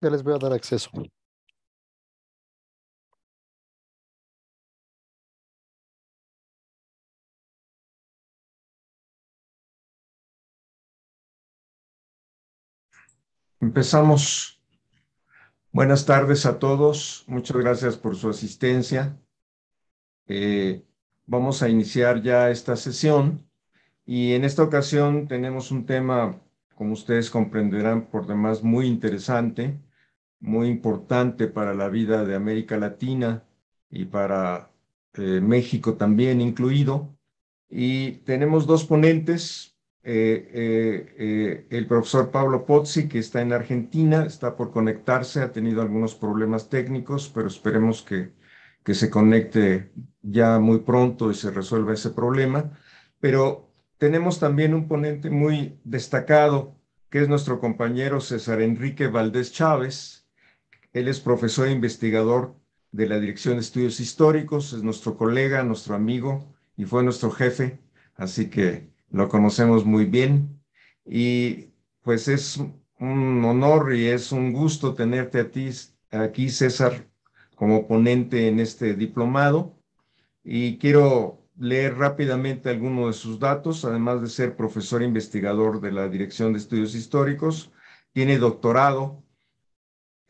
Ya les voy a dar acceso. Empezamos. Buenas tardes a todos. Muchas gracias por su asistencia. Eh, vamos a iniciar ya esta sesión y en esta ocasión tenemos un tema, como ustedes comprenderán, por demás muy interesante muy importante para la vida de América Latina y para eh, México también incluido. Y tenemos dos ponentes, eh, eh, el profesor Pablo Pozzi, que está en Argentina, está por conectarse, ha tenido algunos problemas técnicos, pero esperemos que, que se conecte ya muy pronto y se resuelva ese problema. Pero tenemos también un ponente muy destacado, que es nuestro compañero César Enrique Valdés Chávez, él es profesor e investigador de la Dirección de Estudios Históricos, es nuestro colega, nuestro amigo y fue nuestro jefe, así que lo conocemos muy bien. Y pues es un honor y es un gusto tenerte a ti aquí, César, como ponente en este diplomado. Y quiero leer rápidamente algunos de sus datos, además de ser profesor e investigador de la Dirección de Estudios Históricos, tiene doctorado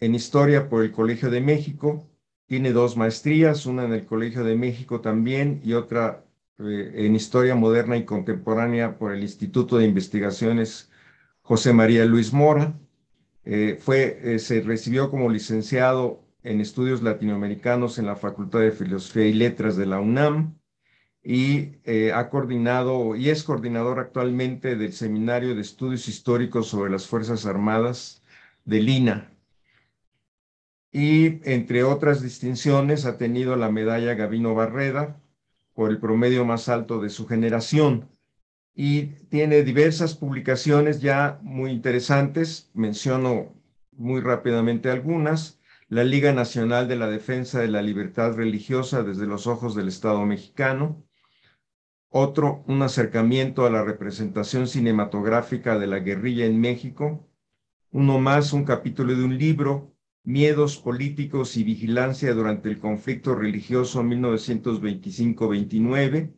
en historia por el Colegio de México. Tiene dos maestrías, una en el Colegio de México también y otra eh, en historia moderna y contemporánea por el Instituto de Investigaciones José María Luis Mora. Eh, fue, eh, se recibió como licenciado en estudios latinoamericanos en la Facultad de Filosofía y Letras de la UNAM y ha coordinado y es coordinador actualmente del Seminario de Estudios Históricos sobre las Fuerzas Armadas de Lina, y entre otras distinciones ha tenido la medalla Gavino Barreda por el promedio más alto de su generación y tiene diversas publicaciones ya muy interesantes, menciono muy rápidamente algunas, la Liga Nacional de la Defensa de la Libertad Religiosa desde los ojos del Estado mexicano, otro, un acercamiento a la representación cinematográfica de la guerrilla en México, uno más, un capítulo de un libro Miedos políticos y vigilancia durante el conflicto religioso 1925-29,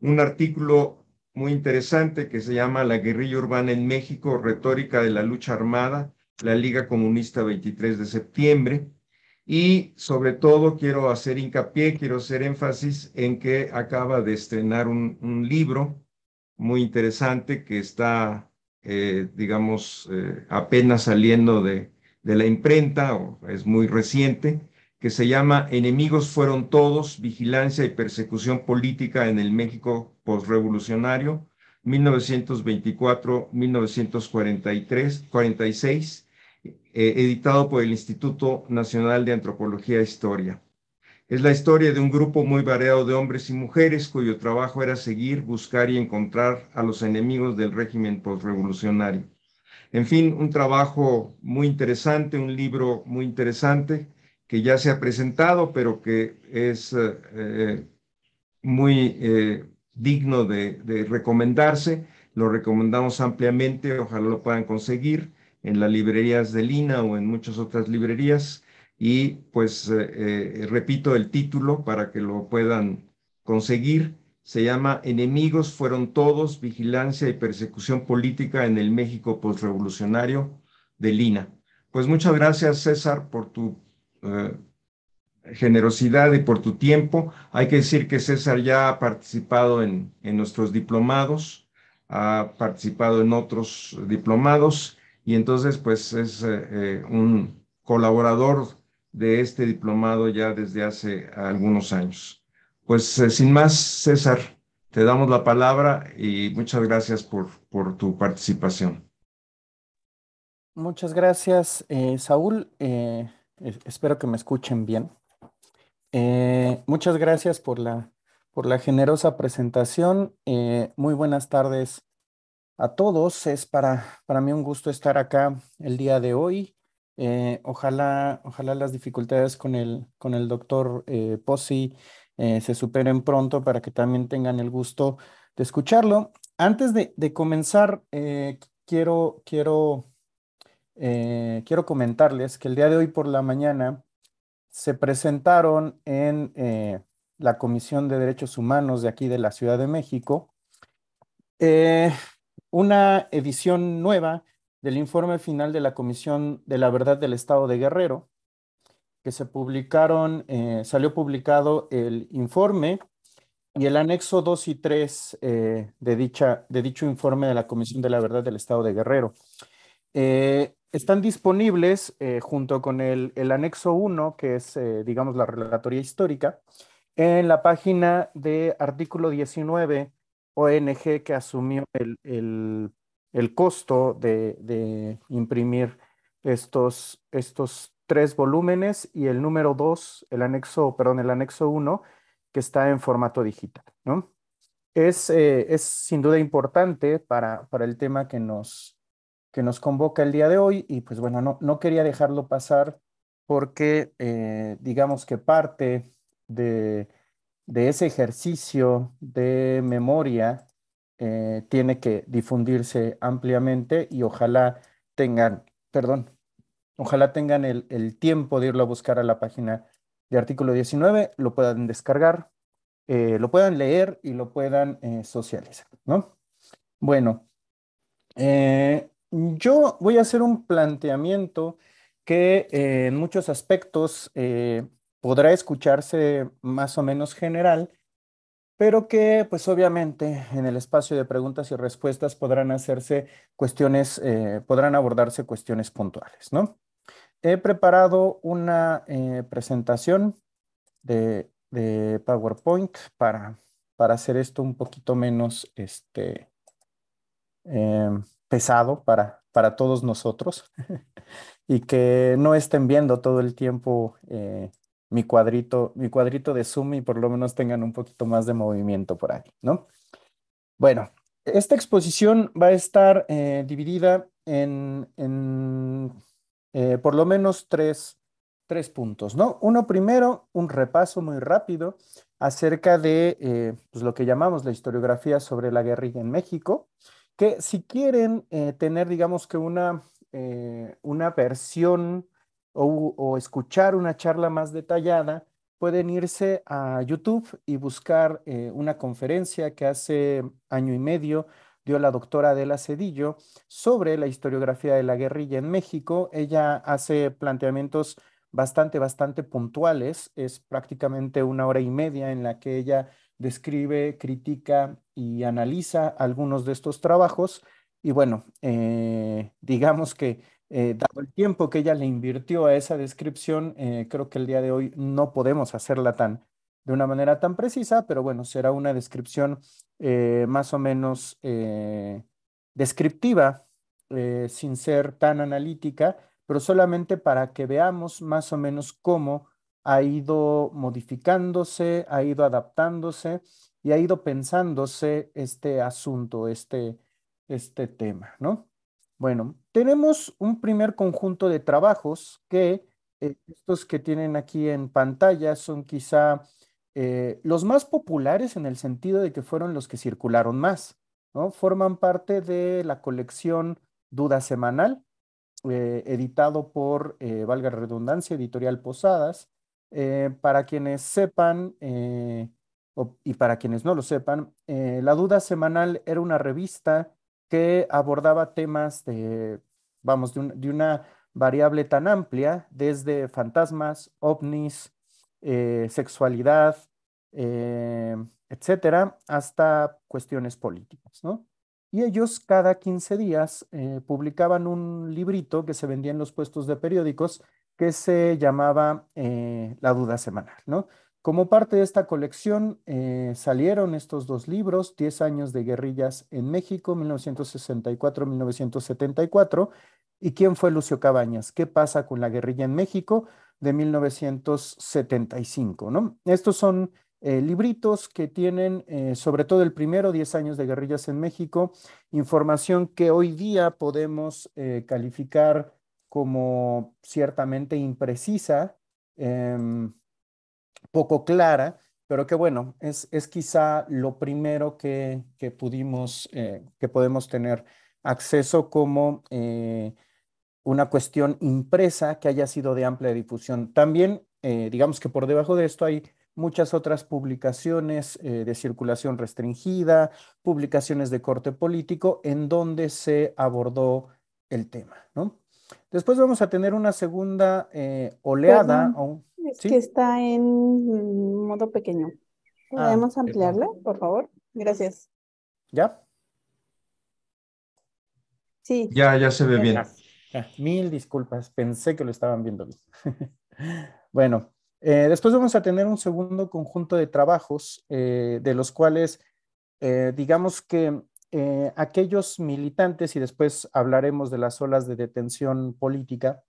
un artículo muy interesante que se llama La guerrilla urbana en México, retórica de la lucha armada, la Liga Comunista 23 de septiembre. Y sobre todo quiero hacer hincapié, quiero hacer énfasis en que acaba de estrenar un, libro muy interesante que está, eh, digamos, eh, apenas saliendo de, de la imprenta, es muy reciente, que se llama Enemigos fueron todos, vigilancia y persecución política en el México postrevolucionario, 1924-1946, 46 eh, editado por el Instituto Nacional de Antropología e Historia. Es la historia de un grupo muy variado de hombres y mujeres cuyo trabajo era seguir, buscar y encontrar a los enemigos del régimen postrevolucionario. En fin, un trabajo muy interesante, un libro muy interesante que ya se ha presentado, pero que es eh, eh, muy eh, digno de, recomendarse. Lo recomendamos ampliamente, ojalá lo puedan conseguir en las librerías de Lina o en muchas otras librerías. Y pues repito el título para que lo puedan conseguir se llama Enemigos fueron todos, vigilancia y persecución política en el México postrevolucionario de Lina. Pues muchas gracias César por tu eh, generosidad y por tu tiempo. Hay que decir que César ya ha participado en, nuestros diplomados, ha participado en otros diplomados y entonces pues es eh, eh, un colaborador de este diplomado ya desde hace algunos años. Pues eh, sin más, César, te damos la palabra y muchas gracias por, tu participación. Muchas gracias, eh, Saúl. Eh, espero que me escuchen bien. muchas gracias por la, por la generosa presentación. muy buenas tardes a todos. Es para, para mí un gusto estar acá el día de hoy. ojalá, ojalá las dificultades con el, con el doctor Pozzi eh, se superen pronto para que también tengan el gusto de escucharlo. Antes de, comenzar, eh, quiero, quiero, eh, quiero comentarles que el día de hoy por la mañana se presentaron en la Comisión de Derechos Humanos de aquí de la Ciudad de México una edición nueva del informe final de la Comisión de la Verdad del Estado de Guerrero, que se publicaron, eh, salió publicado el informe y el anexo 2 y 3 eh, de, dicha, de dicho informe de la Comisión de la Verdad del Estado de Guerrero. Eh, están disponibles junto con el, anexo 1, que es, digamos, la relatoría histórica, en la página de artículo 19 ONG que asumió el, costo de, de imprimir estos, estos tres volúmenes y el número dos, el anexo, perdón, el anexo uno, que está en formato digital, ¿no? Es, eh, es sin duda importante para, para el tema que nos, que nos convoca el día de hoy y pues bueno, no, no quería dejarlo pasar porque eh, digamos que parte de, de, ese ejercicio de memoria eh, tiene que difundirse ampliamente y ojalá tengan, perdón, Ojalá tengan el, tiempo de irlo a buscar a la página de artículo 19, lo puedan descargar, eh, lo puedan leer y lo puedan eh, socializar, ¿no? Bueno, eh, yo voy a hacer un planteamiento que en muchos aspectos podrá escucharse más o menos general, pero que pues obviamente en el espacio de preguntas y respuestas podrán hacerse cuestiones, podrán abordarse cuestiones puntuales, ¿no? he preparado una eh, presentación de, PowerPoint para, para hacer esto un poquito menos este, eh, pesado para, para todos nosotros y que no estén viendo todo el tiempo eh, mi, cuadrito, mi cuadrito de Zoom y por lo menos tengan un poquito más de movimiento por ahí, ¿no? Bueno, esta exposición va a estar dividida en eh, por lo menos tres, puntos, ¿no? Uno primero, un repaso muy rápido acerca de eh, pues, lo que llamamos la historiografía sobre la guerrilla en México, que si quieren eh, tener, digamos que una, versión o, escuchar una charla más detallada, pueden irse a YouTube y buscar una conferencia que hace año y medio dio la doctora Adela Cedillo sobre la historiografía de la guerrilla en México. Ella hace planteamientos bastante, bastante puntuales. Es prácticamente una hora y media en la que ella describe, critica y analiza algunos de estos trabajos. Y bueno, eh, digamos que eh, dado el tiempo que ella le invirtió a esa descripción, eh, creo que el día de hoy no podemos hacerla tan, de una manera tan precisa, pero bueno, será una descripción eh, más o menos eh, descriptiva, eh, sin ser tan analítica, pero solamente para que veamos más o menos cómo ha ido modificándose, ha ido adaptándose y ha ido pensándose este asunto, este, este tema, ¿no? Bueno, tenemos un primer conjunto de trabajos que estos que tienen aquí en pantalla son quizá eh, los más populares en el sentido de que fueron los que circularon más, ¿no? Forman parte de la colección Duda Semanal, eh, editado por, eh, valga redundancia, Editorial Posadas. para quienes sepan, y para quienes no lo sepan, la Duda Semanal era una revista que abordaba temas de, vamos, de una variable tan amplia, desde fantasmas, ovnis, eh, sexualidad, eh, etcétera, hasta cuestiones políticas, ¿no? Y ellos cada 15 días eh, publicaban un librito que se vendía en los puestos de periódicos que se llamaba La Duda Semanal, ¿no? Como parte de esta colección salieron estos dos libros, 10 años de guerrillas en México, 1964-1974, y quién fue Lucio Cabañas, qué pasa con la guerrilla en México, de 1975. ¿no? Estos son eh, libritos que tienen, eh, sobre todo el primero, 10 años de guerrillas en México, información que hoy día podemos eh, calificar como ciertamente imprecisa, em, poco clara, pero que bueno, es, es quizá lo primero que, que pudimos, que podemos tener acceso como una cuestión impresa que haya sido de amplia difusión. También, eh, digamos que por debajo de esto hay muchas otras publicaciones eh, de circulación restringida, publicaciones de corte político, en donde se abordó el tema. ¿no? Después vamos a tener una segunda eh, oleada. es que está en modo pequeño. Ah, ¿Podemos ampliarla, por favor? Gracias. ¿Ya? Sí. Ya, ya se ve bien mil disculpas, pensé que lo estaban viendo bien. bueno, eh, después vamos a tener un segundo conjunto de trabajos, eh, de los cuales, eh, digamos que aquellos militantes, y después hablaremos de las olas de detención política,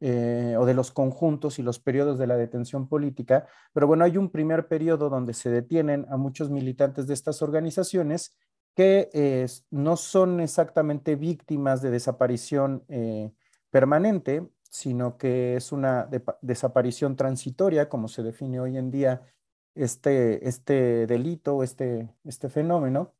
o de los conjuntos y los periodos de la detención política, pero bueno, hay un primer periodo donde se detienen a muchos militantes de estas organizaciones que eh, no son exactamente víctimas de desaparición eh, permanente, sino que es una desaparición transitoria, como se define hoy en día este, este delito, este, este fenómeno.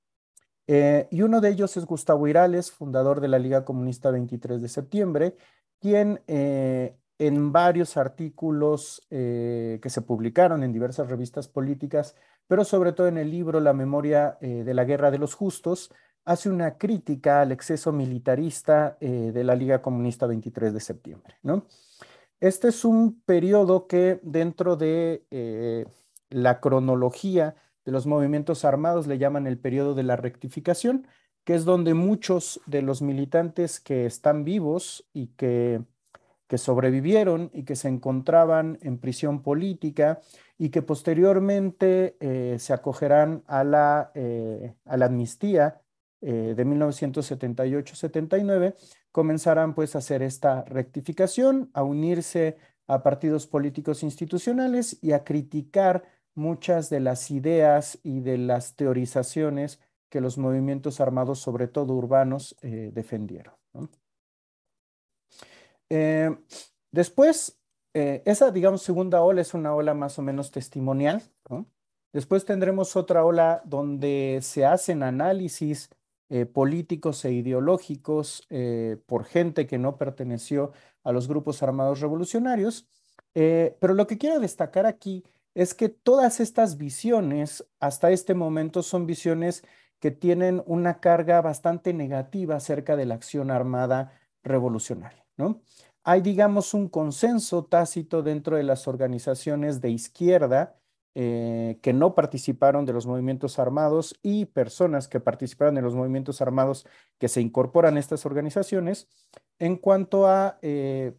Eh, y uno de ellos es Gustavo Irales, fundador de la Liga Comunista 23 de septiembre, quien en varios artículos que se publicaron en diversas revistas políticas, pero sobre todo en el libro La memoria eh, de la guerra de los justos, hace una crítica al exceso militarista eh, de la Liga Comunista 23 de septiembre. ¿no? Este es un periodo que dentro de eh, la cronología de los movimientos armados le llaman el periodo de la rectificación, que es donde muchos de los militantes que están vivos y que, que sobrevivieron y que se encontraban en prisión política y que posteriormente eh, se acogerán a la, eh, amnistía eh, de 1978-79, comenzarán pues a hacer esta rectificación, a unirse a partidos políticos institucionales y a criticar muchas de las ideas y de las teorizaciones que los movimientos armados, sobre todo urbanos, defendieron. después, eh, esa, digamos, segunda ola es una ola más o menos testimonial. Después tendremos otra ola donde se hacen análisis eh, políticos e ideológicos eh, por gente que no perteneció a los grupos armados revolucionarios. pero lo que quiero destacar aquí es que todas estas visiones hasta este momento son visiones que tienen una carga bastante negativa acerca de la acción armada revolucionaria. ¿no? hay, digamos, un consenso tácito dentro de las organizaciones de izquierda eh, que no participaron de los movimientos armados y personas que participaron de los movimientos armados que se incorporan a estas organizaciones en cuanto a eh,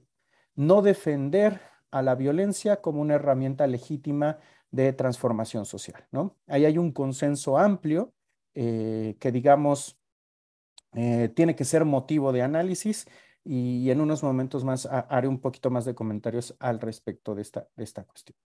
no defender a la violencia como una herramienta legítima de transformación social. Ahí hay un consenso amplio eh, que, digamos, tiene que ser motivo de análisis, y, en unos momentos más haré un poquito más de comentarios al respecto de esta, esta cuestión.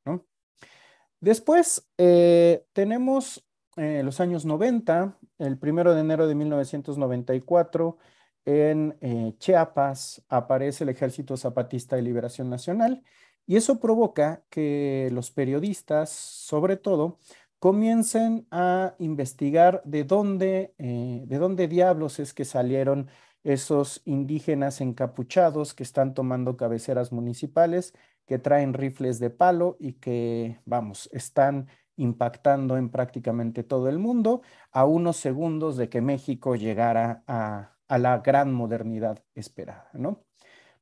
Después eh, tenemos eh, los años 90, el primero de enero de 1994, en eh, Chiapas aparece el Ejército Zapatista de Liberación Nacional y eso provoca que los periodistas, sobre todo, comiencen a investigar de dónde, de dónde diablos es que salieron esos indígenas encapuchados que están tomando cabeceras municipales, que traen rifles de palo y que, vamos, están impactando en prácticamente todo el mundo a unos segundos de que México llegara a, la gran modernidad esperada, ¿no?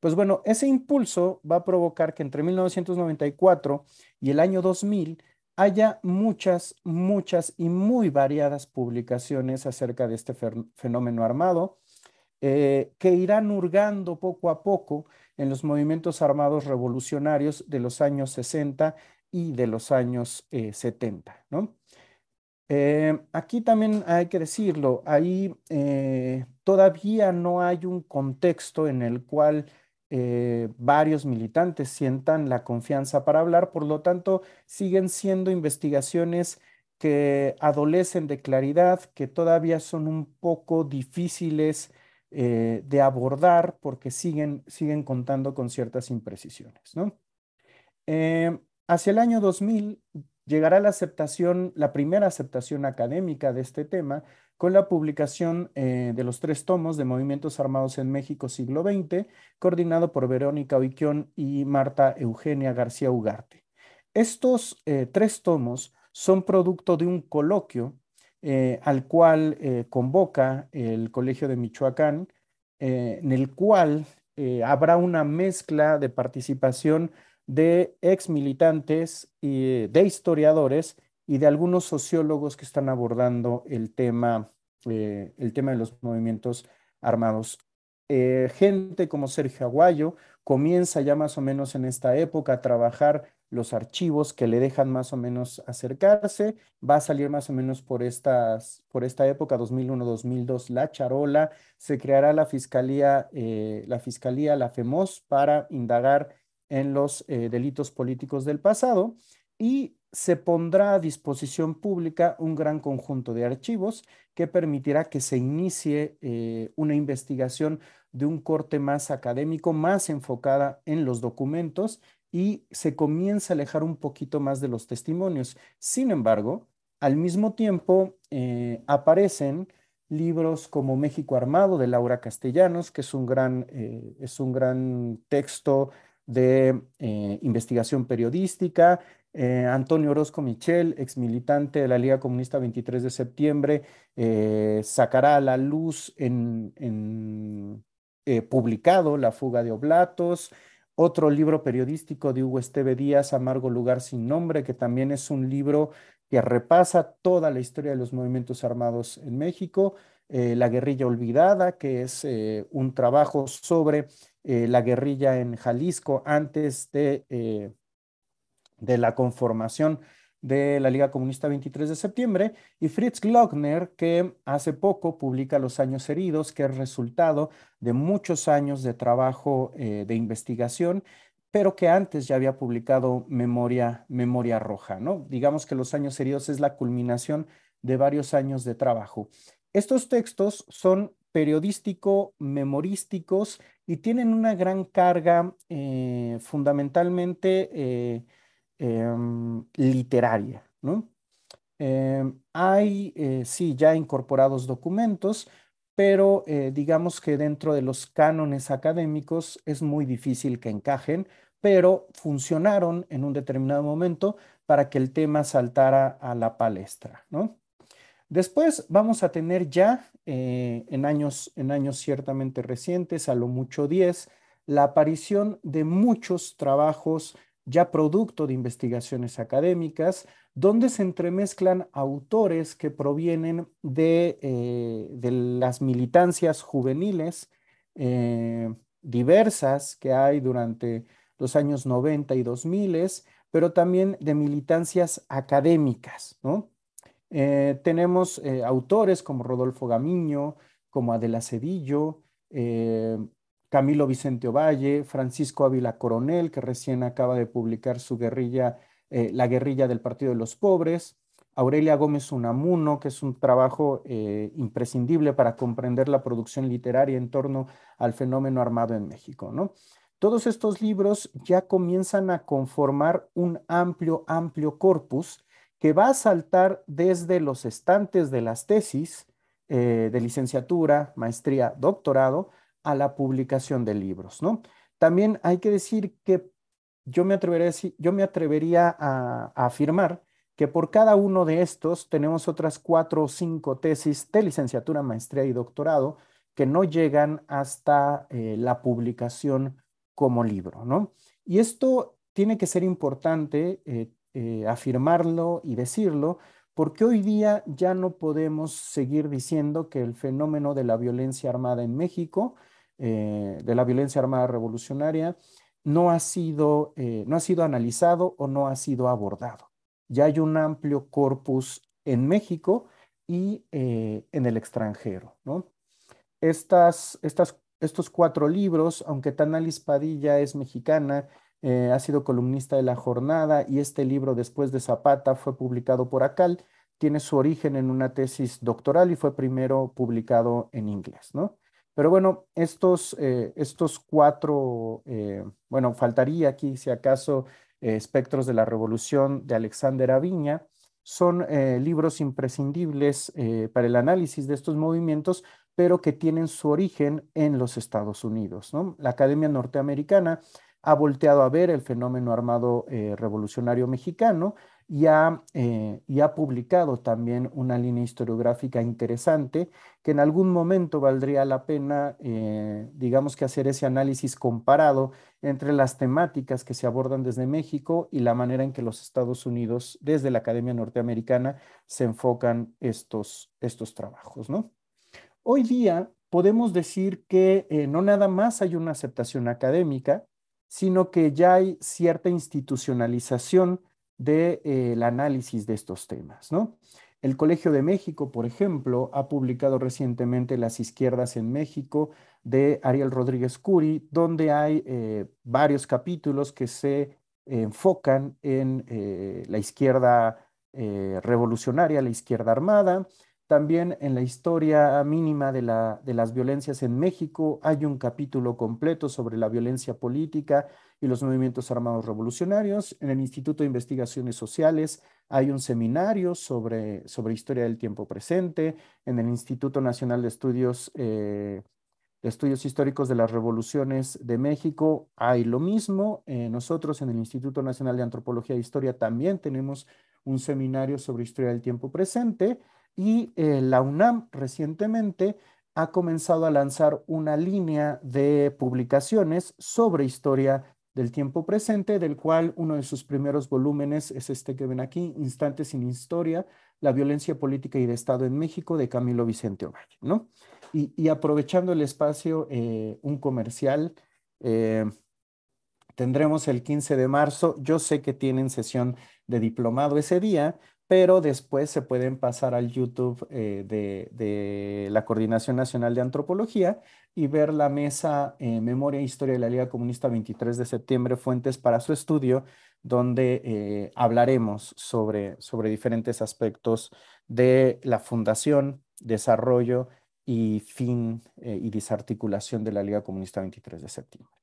Pues bueno, ese impulso va a provocar que entre 1994 y el año 2000 haya muchas, muchas y muy variadas publicaciones acerca de este fenómeno armado, eh, que irán hurgando poco a poco en los movimientos armados revolucionarios de los años 60 y de los años 70. Eh, eh, aquí también hay que decirlo, ahí todavía no hay un contexto en el cual varios militantes sientan la confianza para hablar, por lo tanto, siguen siendo investigaciones que adolecen de claridad, que todavía son un poco difíciles eh, de abordar porque siguen, siguen contando con ciertas imprecisiones. ¿no? Eh, hacia el año 2000 llegará la aceptación, la primera aceptación académica de este tema con la publicación eh, de los tres tomos de Movimientos Armados en México siglo XX, coordinado por Verónica Oiquión y Marta Eugenia García Ugarte. Estos tres tomos son producto de un coloquio eh, al cual eh, convoca el Colegio de Michoacán, eh, en el cual habrá una mezcla de participación de ex militantes y de historiadores y de algunos sociólogos que están abordando el tema, el tema de los movimientos armados. gente como Sergio Aguayo comienza ya más o menos en esta época a trabajar los archivos que le dejan más o menos acercarse. Va a salir más o menos por, estas, por esta época, 2001-2002, la charola. Se creará la fiscalía, eh, la fiscalía, la FEMOS, para indagar en los eh, delitos políticos del pasado y se pondrá a disposición pública un gran conjunto de archivos que permitirá que se inicie eh, una investigación de un corte más académico, más enfocada en los documentos y se comienza a alejar un poquito más de los testimonios. Sin embargo, al mismo tiempo eh, aparecen libros como México Armado de Laura Castellanos, que es un gran, eh, es un gran texto de eh, investigación periodística, Antonio Orozco Michel, ex militante de la Liga Comunista 23 de septiembre, sacará a la luz en, publicado La fuga de oblatos, otro libro periodístico de Hugo Esteve Díaz, Amargo Lugar Sin Nombre, que también es un libro que repasa toda la historia de los movimientos armados en México, eh, La guerrilla olvidada, que es eh, un trabajo sobre eh, la guerrilla en Jalisco antes de, de la conformación de la Liga Comunista 23 de septiembre, y Fritz Glockner, que hace poco publica Los años heridos, que es resultado de muchos años de trabajo eh, de investigación pero que antes ya había publicado Memoria, Memoria Roja, ¿no? Digamos que Los años heridos es la culminación de varios años de trabajo. Estos textos son periodístico-memorísticos y tienen una gran carga eh, fundamentalmente eh, Em, literaria. Em, hay, eh, sí, ya incorporados documentos, pero eh, digamos que dentro de los cánones académicos es muy difícil que encajen, pero funcionaron en un determinado momento para que el tema saltara a la palestra. Después vamos a tener ya eh, en, años, en años ciertamente recientes, a lo mucho 10, la aparición de muchos trabajos ya producto de investigaciones académicas, donde se entremezclan autores que provienen de, eh, las militancias juveniles eh, diversas que hay durante los años 90 y 2000, pero también de militancias académicas. Eh, tenemos autores como Rodolfo Gamiño, como Adela Cedillo, Camilo Vicente Ovalle, Francisco Ávila Coronel, que recién acaba de publicar su guerrilla, eh, La guerrilla del Partido de los Pobres, Aurelia Gómez Unamuno, que es un trabajo eh, imprescindible para comprender la producción literaria en torno al fenómeno armado en México, Todos estos libros ya comienzan a conformar un amplio, amplio corpus que va a saltar desde los estantes de las tesis eh, de licenciatura, maestría, doctorado, a la publicación de libros, ¿no? También hay que decir que yo me atrevería, yo me atrevería a, afirmar que por cada uno de estos tenemos otras cuatro o cinco tesis de licenciatura, maestría y doctorado que no llegan hasta eh, la publicación como libro, ¿no? Y esto tiene que ser importante eh, eh, afirmarlo y decirlo, porque hoy día ya no podemos seguir diciendo que el fenómeno de la violencia armada en México eh, de la violencia armada revolucionaria no ha, sido, eh, no ha sido analizado o no ha sido abordado. Ya hay un amplio corpus en México y eh, en el extranjero. ¿no? estos cuatro libros, aunque Tanalis Padilla es mexicana, ha sido columnista de La Jornada y este libro, después de Zapata, fue publicado por Acal, tiene su origen en una tesis doctoral y fue primero publicado en inglés. ¿no? Pero bueno, estos, eh, cuatro, eh, bueno, faltaría aquí si acaso eh, Espectros de la Revolución de Alexander Aviña, son libros imprescindibles para el análisis de estos movimientos, pero que tienen su origen en los Estados Unidos. La Academia Norteamericana ha volteado a ver el fenómeno armado revolucionario mexicano eh, y ha, publicado también una línea historiográfica interesante que en algún momento valdría la pena, eh, digamos que hacer ese análisis comparado entre las temáticas que se abordan desde México y la manera en que los Estados Unidos, desde la Academia Norteamericana, se enfocan estos, estos trabajos. ¿no? Hoy día podemos decir que eh, no nada más hay una aceptación académica, sino que ya hay cierta institucionalización del eh, análisis de estos temas. ¿no? El Colegio de México, por ejemplo, ha publicado recientemente Las Izquierdas en México de Ariel Rodríguez Curi, donde hay eh, varios capítulos que se enfocan en eh, la izquierda revolucionaria, la izquierda armada, también en la historia mínima de, las violencias en México hay un capítulo completo sobre la violencia política y los movimientos armados revolucionarios. En el Instituto de Investigaciones Sociales hay un seminario sobre, historia del tiempo presente. En el Instituto Nacional eh, de Estudios, Históricos de las Revoluciones de México hay lo mismo. Eh, nosotros en el Instituto Nacional de Antropología e Historia también tenemos un seminario sobre historia del tiempo presente. Y eh, la UNAM recientemente ha comenzado a lanzar una línea de publicaciones sobre historia del tiempo presente, del cual uno de sus primeros volúmenes es este que ven aquí, Instantes sin Historia, la violencia política y de Estado en México, de Camilo Vicente Ovalle, ¿no? Y, aprovechando el espacio, eh, un comercial, eh, tendremos el 15 de marzo, yo sé que tienen sesión de diplomado ese día, pero después se pueden pasar al YouTube eh, de, la Coordinación Nacional de Antropología y ver la mesa eh, Memoria e Historia de la Liga Comunista 23 de septiembre, Fuentes para su estudio, donde eh, hablaremos sobre, sobre diferentes aspectos de la fundación, desarrollo y fin y desarticulación de la Liga Comunista 23 de septiembre,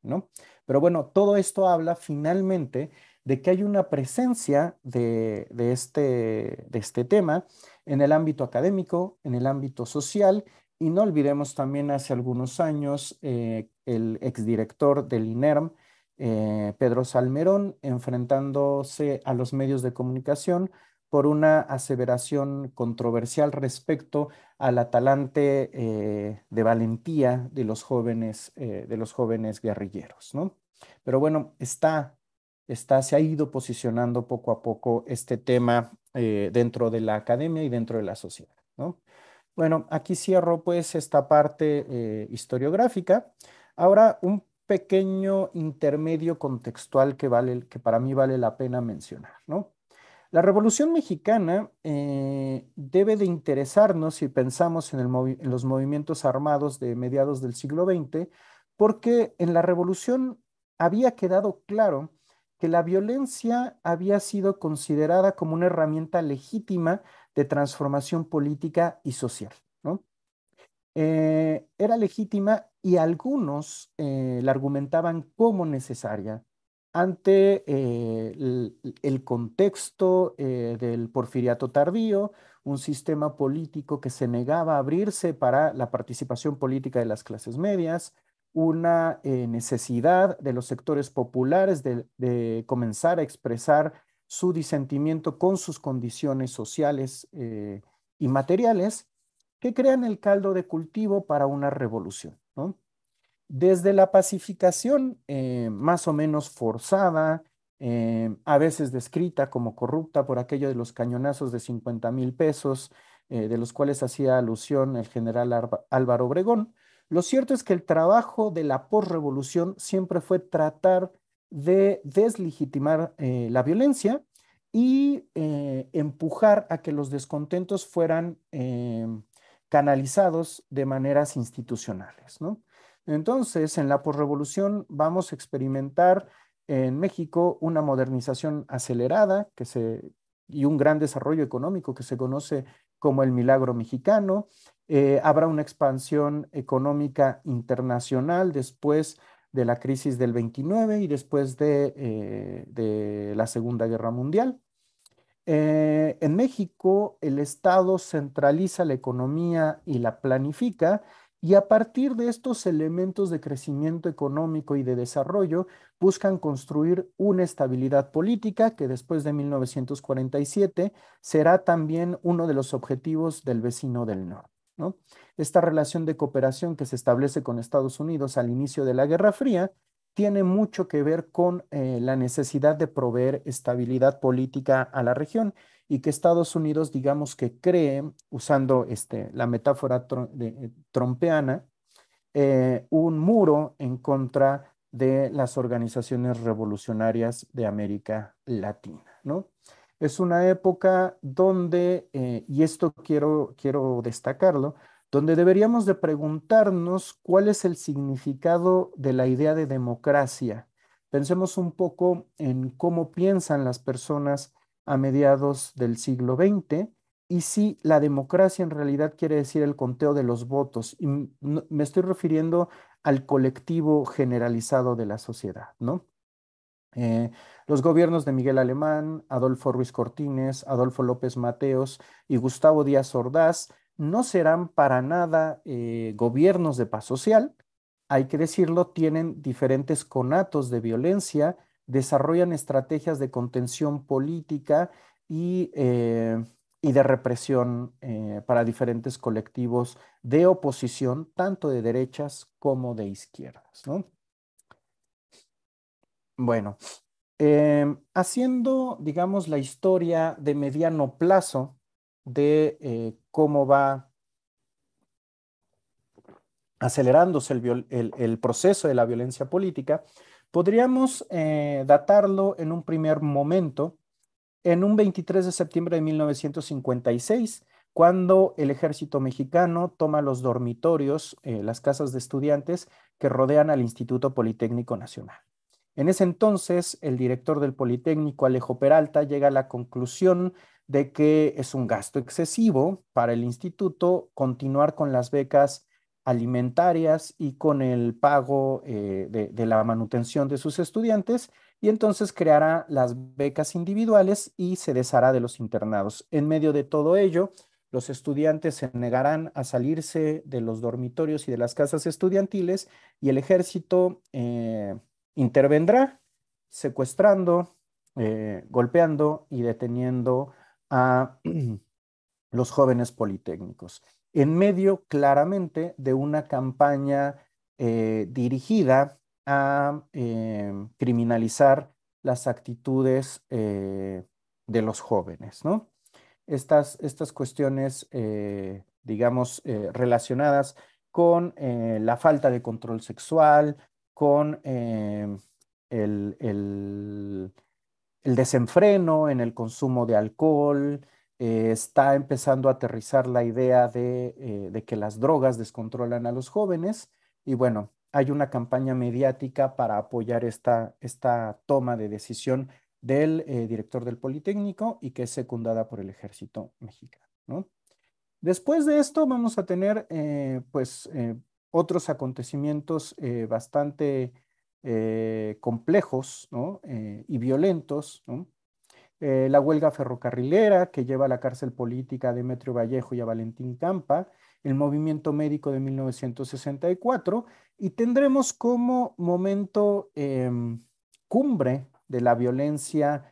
Pero bueno, todo esto habla finalmente de que hay una presencia de, este, de este tema en el ámbito académico, en el ámbito social y no olvidemos también hace algunos años eh, el exdirector del INERM, eh, Pedro Salmerón, enfrentándose a los medios de comunicación por una aseveración controversial respecto al atalante eh, de valentía de los jóvenes, de los jóvenes guerrilleros. ¿no? Pero bueno, está se ha ido posicionando poco a poco este tema eh, dentro de la academia y dentro de la sociedad. Bueno, aquí cierro pues esta parte eh, historiográfica. Ahora un pequeño intermedio contextual que, vale, que para mí vale la pena mencionar. La Revolución Mexicana eh, debe de interesarnos si pensamos en, en los movimientos armados de mediados del siglo XX, porque en la Revolución había quedado claro que la violencia había sido considerada como una herramienta legítima de transformación política y social. Eh, era legítima y algunos eh, la argumentaban como necesaria ante eh, el, contexto del porfiriato tardío, un sistema político que se negaba a abrirse para la participación política de las clases medias, una eh, necesidad de los sectores populares de, comenzar a expresar su disentimiento con sus condiciones sociales eh, y materiales que crean el caldo de cultivo para una revolución. Desde la pacificación eh, más o menos forzada, a veces descrita como corrupta por aquello de los cañonazos de 50 mil pesos, de los cuales hacía alusión el general Álvaro Obregón, lo cierto es que el trabajo de la posrevolución siempre fue tratar de deslegitimar eh, la violencia y eh, empujar a que los descontentos fueran eh, canalizados de maneras institucionales. Entonces, en la posrevolución vamos a experimentar en México una modernización acelerada y un gran desarrollo económico que se conoce como el milagro mexicano. Eh, habrá una expansión económica internacional después de la crisis del 29 y después eh, de, la Segunda Guerra Mundial. Eh, en México, el Estado centraliza la economía y la planifica, y a partir de estos elementos de crecimiento económico y de desarrollo, buscan construir una estabilidad política que después de 1947 será también uno de los objetivos del vecino del norte. Esta relación de cooperación que se establece con Estados Unidos al inicio de la Guerra Fría tiene mucho que ver con eh, la necesidad de proveer estabilidad política a la región y que Estados Unidos, digamos que cree, usando este, la metáfora trompeana, eh, un muro en contra de las organizaciones revolucionarias de América Latina, ¿no? Es una época donde, eh, y esto quiero, quiero destacarlo, donde deberíamos de preguntarnos cuál es el significado de la idea de democracia. Pensemos un poco en cómo piensan las personas a mediados del siglo XX y si la democracia en realidad quiere decir el conteo de los votos. Y me estoy refiriendo al colectivo generalizado de la sociedad, ¿no? Eh, los gobiernos de Miguel Alemán, Adolfo Ruiz Cortines, Adolfo López Mateos y Gustavo Díaz Ordaz no serán para nada eh, gobiernos de paz social, hay que decirlo, tienen diferentes conatos de violencia, desarrollan estrategias de contención política y, eh, de represión para diferentes colectivos de oposición, tanto de derechas como de izquierdas. ¿no? Bueno, em, haciendo, digamos, la historia de mediano plazo de eh, cómo va acelerándose el, proceso de la violencia política, podríamos eh, datarlo en un primer momento, en un 23 de septiembre de 1956, cuando el ejército mexicano toma los dormitorios, eh, las casas de estudiantes que rodean al Instituto Politécnico Nacional. En ese entonces, el director del Politécnico, Alejo Peralta, llega a la conclusión de que es un gasto excesivo para el instituto continuar con las becas alimentarias y con el pago eh, de, la manutención de sus estudiantes y entonces creará las becas individuales y se deshará de los internados. En medio de todo ello, los estudiantes se negarán a salirse de los dormitorios y de las casas estudiantiles y el ejército... Eh, intervendrá secuestrando, eh, golpeando y deteniendo a los jóvenes politécnicos, en medio claramente de una campaña eh, dirigida a em, criminalizar las actitudes eh, de los jóvenes. ¿no? Estas, estas cuestiones, digamos, relacionadas con la falta de control sexual, con eh, el, desenfreno en el consumo de alcohol, eh, está empezando a aterrizar la idea eh, de, que las drogas descontrolan a los jóvenes y bueno, hay una campaña mediática para apoyar esta, esta toma de decisión del director del Politécnico y que es secundada por el ejército mexicano. Después de esto vamos a tener pues otros acontecimientos eh, bastante eh, complejos eh, y violentos. la huelga ferrocarrilera que lleva a la cárcel política a Demetrio Vallejo y a Valentín Campa, el movimiento médico de 1964, y tendremos como momento em, cumbre de la violencia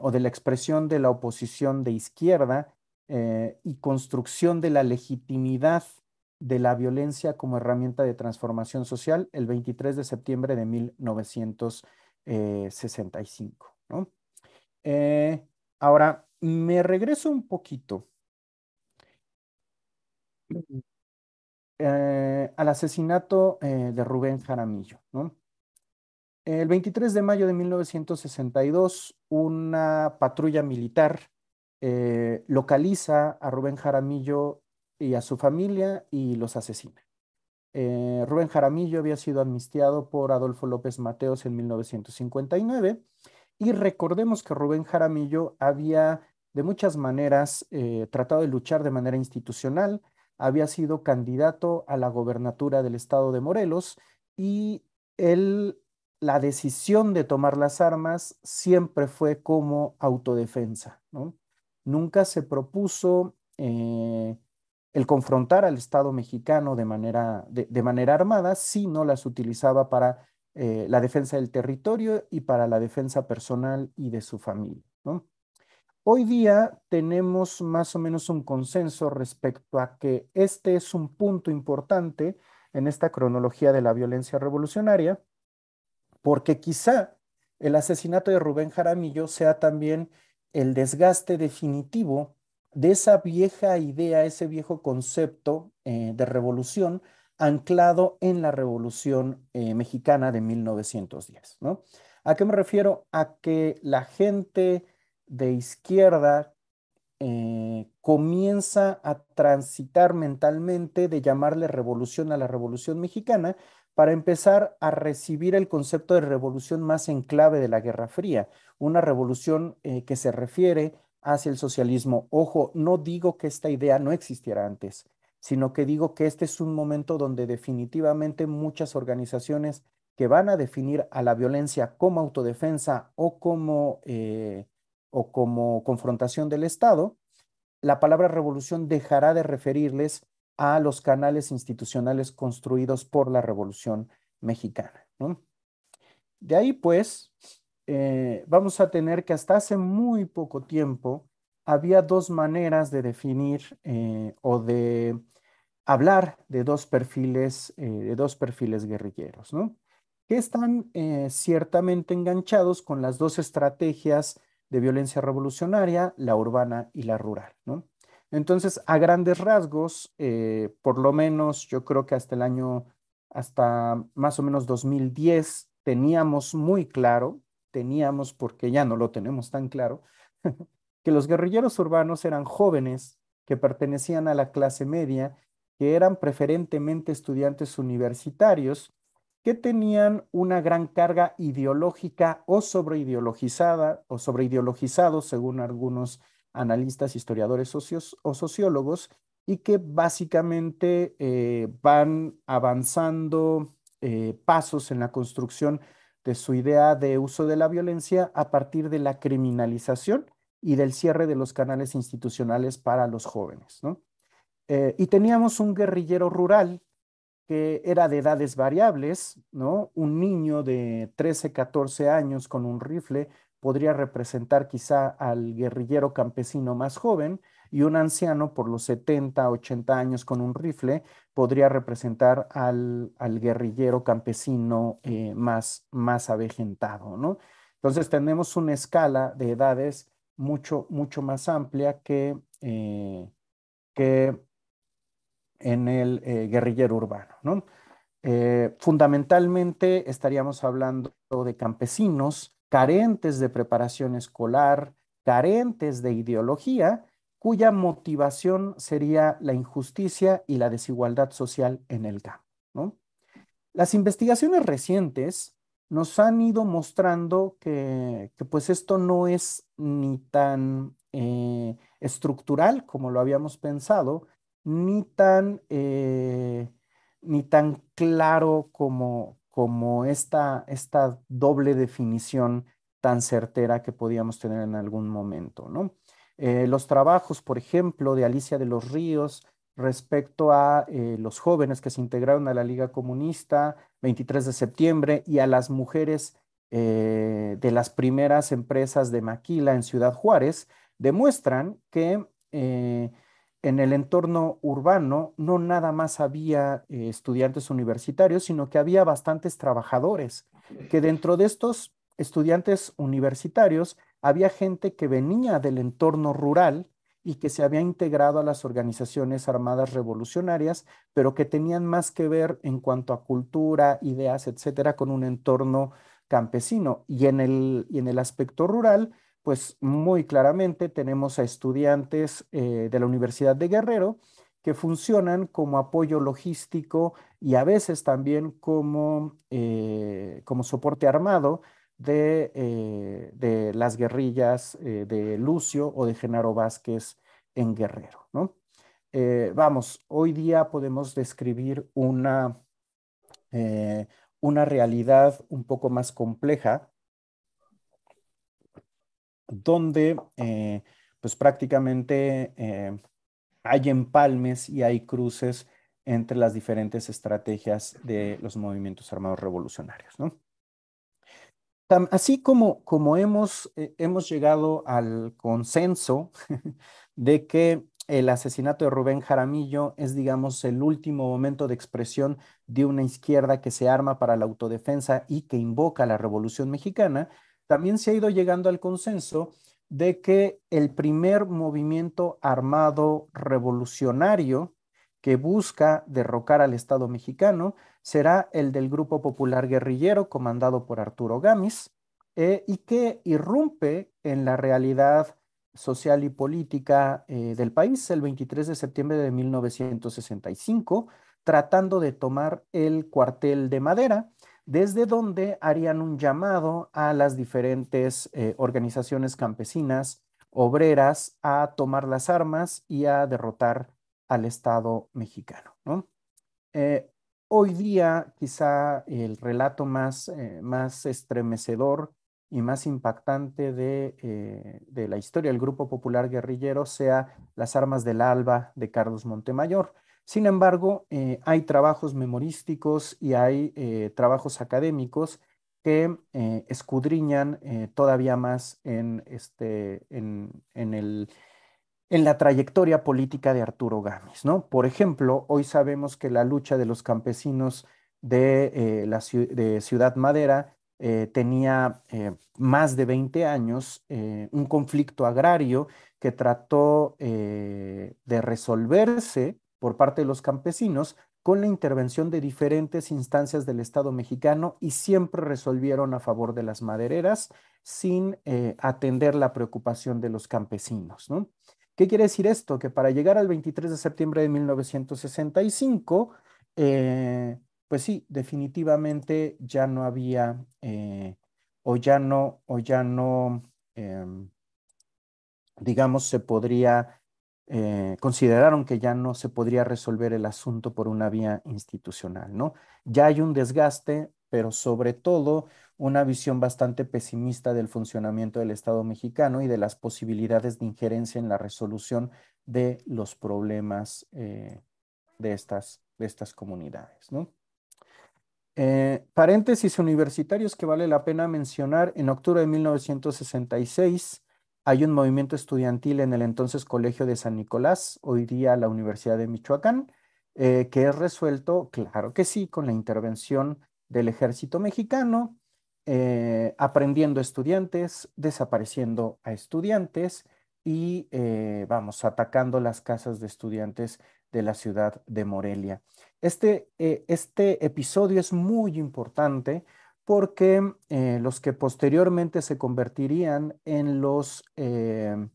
o de la expresión de la oposición de izquierda y construcción de la legitimidad de la violencia como herramienta de transformación social el 23 de septiembre de 1965. Eh, eh, ahora, me regreso un poquito eh, al asesinato de Rubén Jaramillo. El 23 de mayo de 1962, una patrulla militar localiza a Rubén Jaramillo y a su familia y los asesina. Eh, Rubén Jaramillo había sido amnistiado por Adolfo López Mateos en 1959 y recordemos que Rubén Jaramillo había de muchas maneras eh, tratado de luchar de manera institucional, había sido candidato a la gobernatura del estado de Morelos y él, la decisión de tomar las armas siempre fue como autodefensa, ¿no? Nunca se propuso eh, el confrontar al Estado mexicano de manera, de, manera armada si no las utilizaba para eh, la defensa del territorio y para la defensa personal y de su familia. Hoy día tenemos más o menos un consenso respecto a que este es un punto importante en esta cronología de la violencia revolucionaria, porque quizá el asesinato de Rubén Jaramillo sea también el desgaste definitivo de esa vieja idea, ese viejo concepto eh, de revolución anclado en la Revolución eh, Mexicana de 1910. ¿A qué me refiero? A que la gente de izquierda eh, comienza a transitar mentalmente de llamarle revolución a la Revolución Mexicana para empezar a recibir el concepto de revolución más en clave de la Guerra Fría, una revolución que se refiere hacia el socialismo. Ojo, no digo que esta idea no existiera antes, sino que digo que este es un momento donde definitivamente muchas organizaciones que van a definir a la violencia como autodefensa o como, eh, o como confrontación del Estado, la palabra revolución dejará de referirles a los canales institucionales construidos por la Revolución Mexicana. De ahí, pues, eh, vamos a tener que hasta hace muy poco tiempo había dos maneras de definir eh, o de hablar de dos perfiles, eh, de dos perfiles guerrilleros, ¿no? que están ciertamente enganchados con las dos estrategias de violencia revolucionaria, la urbana y la rural. ¿no? Entonces, a grandes rasgos, por lo menos yo creo que hasta el año, hasta más o menos 2010, teníamos muy claro teníamos, porque ya no lo tenemos tan claro, que los guerrilleros urbanos eran jóvenes que pertenecían a la clase media, que eran preferentemente estudiantes universitarios, que tenían una gran carga ideológica o sobreideologizada o sobreideologizados según algunos analistas, historiadores o sociólogos, y que básicamente eh, van avanzando eh, pasos en la construcción de su idea de uso de la violencia a partir de la criminalización y del cierre de los canales institucionales para los jóvenes. ¿no? Eh, y teníamos un guerrillero rural que era de edades variables, ¿no? Un niño de 13, 14 años con un rifle podría representar quizá al guerrillero campesino más joven, y un anciano por los 70, 80 años con un rifle podría representar al, guerrillero campesino eh, más, más avejentado, ¿no? Entonces tenemos una escala de edades mucho, mucho más amplia que, eh, que en el eh, guerrillero urbano, fundamentalmente estaríamos hablando de campesinos carentes de preparación escolar, carentes de ideología cuya motivación sería la injusticia y la desigualdad social en el campo. Las investigaciones recientes nos han ido mostrando que, pues esto no es ni tan eh, estructural como lo habíamos pensado, ni tan, eh, ni tan claro como, como esta, esta doble definición tan certera que podíamos tener en algún momento, ¿no? Eh, los trabajos, por ejemplo, de Alicia de los Ríos respecto a eh, los jóvenes que se integraron a la Liga Comunista 23 de septiembre y a las mujeres eh, de las primeras empresas de maquila en Ciudad Juárez, demuestran que en el entorno urbano no nada más había estudiantes universitarios, sino que había bastantes trabajadores, que dentro de estos estudiantes universitarios, había gente que venía del entorno rural y que se había integrado a las organizaciones armadas revolucionarias, pero que tenían más que ver en cuanto a cultura, ideas, etcétera, con un entorno campesino. Y en el, aspecto rural, pues muy claramente tenemos a estudiantes eh, de la Universidad de Guerrero que funcionan como apoyo logístico y a veces también como eh, soporte armado eh, de, las guerrillas eh, de Lucio o de Genaro Vázquez en Guerrero. ¿no? Eh, vamos, hoy día podemos describir una, una realidad un poco más compleja donde pues prácticamente hay empalmes y hay cruces entre las diferentes estrategias de los movimientos armados revolucionarios. ¿no? Así como, como hemos, eh, hemos llegado al consenso de que el asesinato de Rubén Jaramillo es, digamos, el último momento de expresión de una izquierda que se arma para la autodefensa y que invoca la Revolución Mexicana, también se ha ido llegando al consenso de que el primer movimiento armado revolucionario que busca derrocar al Estado mexicano será el del Grupo Popular Guerrillero comandado por Arturo Gamis eh, y que irrumpe en la realidad social y política eh, del país el 23 de septiembre de 1965, tratando de tomar el cuartel de madera, desde donde harían un llamado a las diferentes eh, organizaciones campesinas, obreras, a tomar las armas y a derrotar al Estado mexicano. ¿no? Eh, hoy día, quizá el relato más, eh, más estremecedor y más impactante eh, de, la historia del Grupo Popular Guerrillero sea Las Armas del Alba de Carlos Montemayor. Sin embargo, hay trabajos memorísticos y hay trabajos académicos que escudriñan todavía más en, este, en, en el en la trayectoria política de Arturo Gámez, ¿no? Por ejemplo, hoy sabemos que la lucha de los campesinos de, eh, la, de Ciudad Madera eh, tenía eh, más de 20 años, un conflicto agrario que trató de resolverse por parte de los campesinos con la intervención de diferentes instancias del Estado mexicano y siempre resolvieron a favor de las madereras sin atender la preocupación de los campesinos, ¿no? ¿Qué quiere decir esto? Que para llegar al 23 de septiembre de 1965, eh, pues sí, definitivamente ya no había eh, o ya no, o ya no, em, digamos, se podría, eh, consideraron que ya no se podría resolver el asunto por una vía institucional, ¿no? Ya hay un desgaste, pero sobre todo una visión bastante pesimista del funcionamiento del Estado mexicano y de las posibilidades de injerencia en la resolución de los problemas eh, de, estas, de estas comunidades. ¿no? Eh, paréntesis universitarios que vale la pena mencionar. En octubre de 1966 hay un movimiento estudiantil en el entonces Colegio de San Nicolás, hoy día la Universidad de Michoacán, eh, que es resuelto, claro que sí, con la intervención del ejército mexicano, eh, aprendiendo estudiantes, desapareciendo a estudiantes y eh, vamos, atacando las casas de estudiantes de la ciudad de Morelia. Este, eh, este episodio es muy importante porque eh, los que posteriormente se convertirían en los, en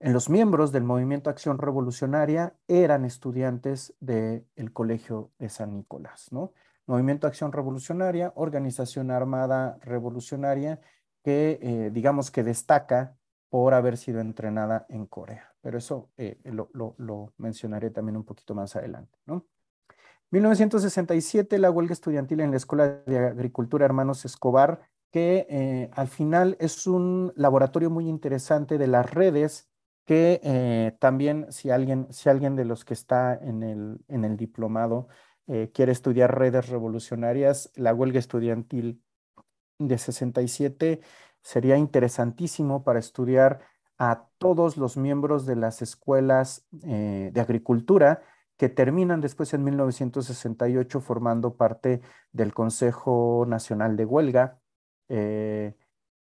los miembros del Movimiento Acción Revolucionaria eran estudiantes del Colegio de San Nicolás, ¿no? Movimiento Acción Revolucionaria, Organización Armada Revolucionaria, que eh, digamos que destaca por haber sido entrenada en Corea. Pero eso eh, lo, mencionaré también un poquito más adelante. 1967, la huelga estudiantil en la Escuela de Agricultura Hermanos Escobar, que eh, al final es un laboratorio muy interesante de las redes que también si alguien, si alguien de los que está en el, en el diplomado eh, quiere estudiar redes revolucionarias, la huelga estudiantil de 67 sería interesantísimo para estudiar a todos los miembros de las escuelas eh, de agricultura que terminan después en 1968 formando parte del Consejo Nacional de Huelga eh,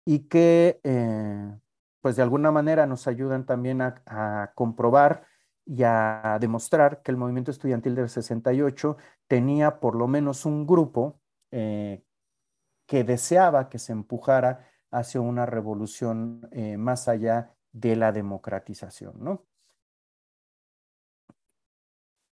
y que pues de alguna manera nos ayudan también a comprobar y a demostrar que el movimiento estudiantil del 68 tenía por lo menos un grupo eh, que deseaba que se empujara hacia una revolución eh, más allá de la democratización. ¿no?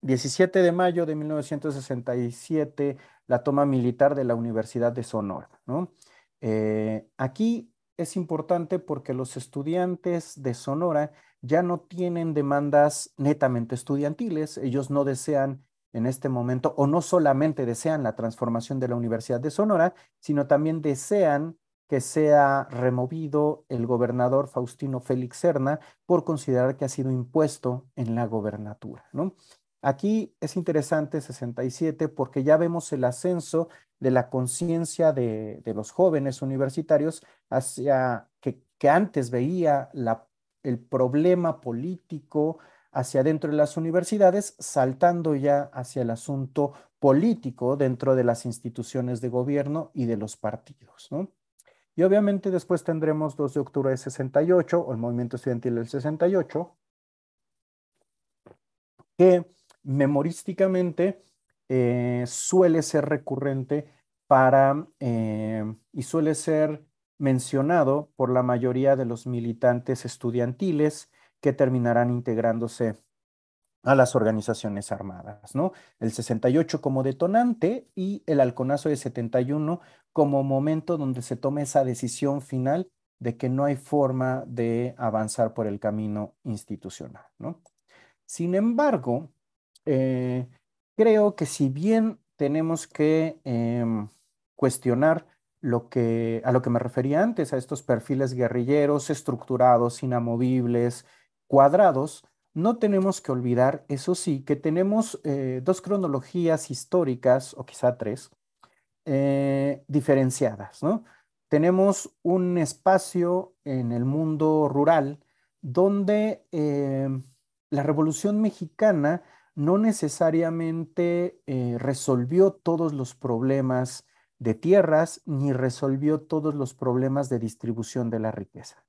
17 de mayo de 1967, la toma militar de la Universidad de Sonora. ¿no? Eh, aquí es importante porque los estudiantes de Sonora ya no tienen demandas netamente estudiantiles, ellos no desean en este momento, o no solamente desean la transformación de la Universidad de Sonora, sino también desean que sea removido el gobernador Faustino Félix Serna por considerar que ha sido impuesto en la gobernatura. ¿no? Aquí es interesante 67 porque ya vemos el ascenso de la conciencia de, de, los jóvenes universitarios hacia que, que antes veía la el problema político hacia dentro de las universidades, saltando ya hacia el asunto político dentro de las instituciones de gobierno y de los partidos. ¿no? Y obviamente después tendremos 2 de octubre de 68, o el movimiento estudiantil del 68, que memorísticamente eh, suele ser recurrente para, eh, y suele ser mencionado por la mayoría de los militantes estudiantiles que terminarán integrándose a las organizaciones armadas, ¿no? El 68 como detonante y el halconazo de 71 como momento donde se toma esa decisión final de que no hay forma de avanzar por el camino institucional, ¿no? Sin embargo, eh, creo que si bien tenemos que em, cuestionar lo que, a lo que me refería antes, a estos perfiles guerrilleros, estructurados, inamovibles, cuadrados, no tenemos que olvidar, eso sí, que tenemos eh, dos cronologías históricas, o quizá tres, eh, diferenciadas. ¿no? Tenemos un espacio en el mundo rural donde eh, la Revolución Mexicana no necesariamente resolvió todos los problemas de tierras ni resolvió todos los problemas de distribución de la riqueza.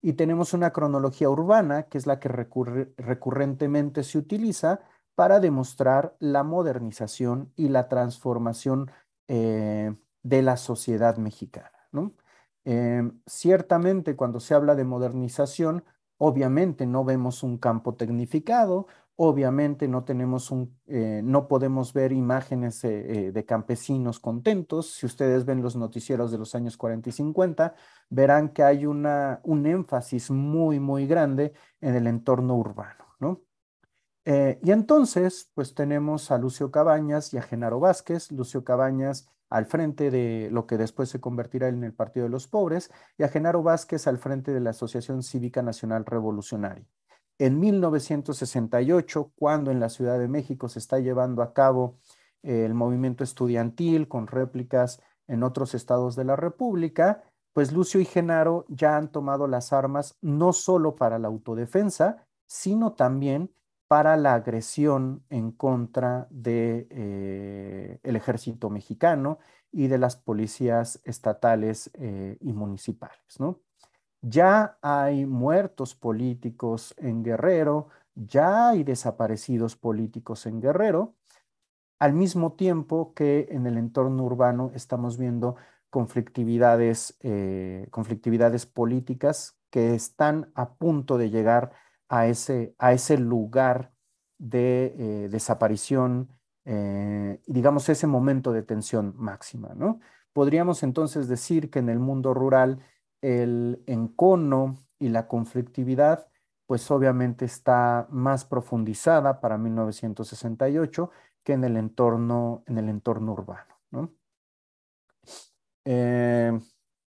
Y tenemos una cronología urbana, que es la que recurrentemente se utiliza para demostrar la modernización y la transformación eh, de la sociedad mexicana. ¿no? Eh, ciertamente, cuando se habla de modernización, obviamente no vemos un campo tecnificado, Obviamente no tenemos un, eh, no podemos ver imágenes eh, eh, de campesinos contentos. Si ustedes ven los noticieros de los años 40 y 50, verán que hay un énfasis muy, muy grande en el entorno urbano, y entonces, pues tenemos a Lucio Cabañas y a Genaro Vázquez. Lucio Cabañas al frente de lo que después se convertirá en el Partido de los Pobres y a Genaro Vázquez al frente de la Asociación Cívica Nacional Revolucionaria en 1968, cuando en la Ciudad de México se está llevando a cabo eh, el movimiento estudiantil con réplicas en otros estados de la República, pues Lucio y Genaro ya han tomado las armas no solo para la autodefensa, sino también para la agresión en contra del de, eh, el ejército mexicano y de las policías estatales eh, y municipales. ¿no? Ya hay muertos políticos en Guerrero, ya hay desaparecidos políticos en Guerrero, al mismo tiempo que en el entorno urbano estamos viendo conflictividades, eh, conflictividades políticas que están a punto de llegar a ese, a ese lugar de eh, desaparición, eh, digamos, ese momento de tensión máxima, ¿no? Podríamos entonces decir que en el mundo rural el encono y la conflictividad, pues obviamente está más profundizada para 1968 que en el entorno, en el entorno urbano. Eh,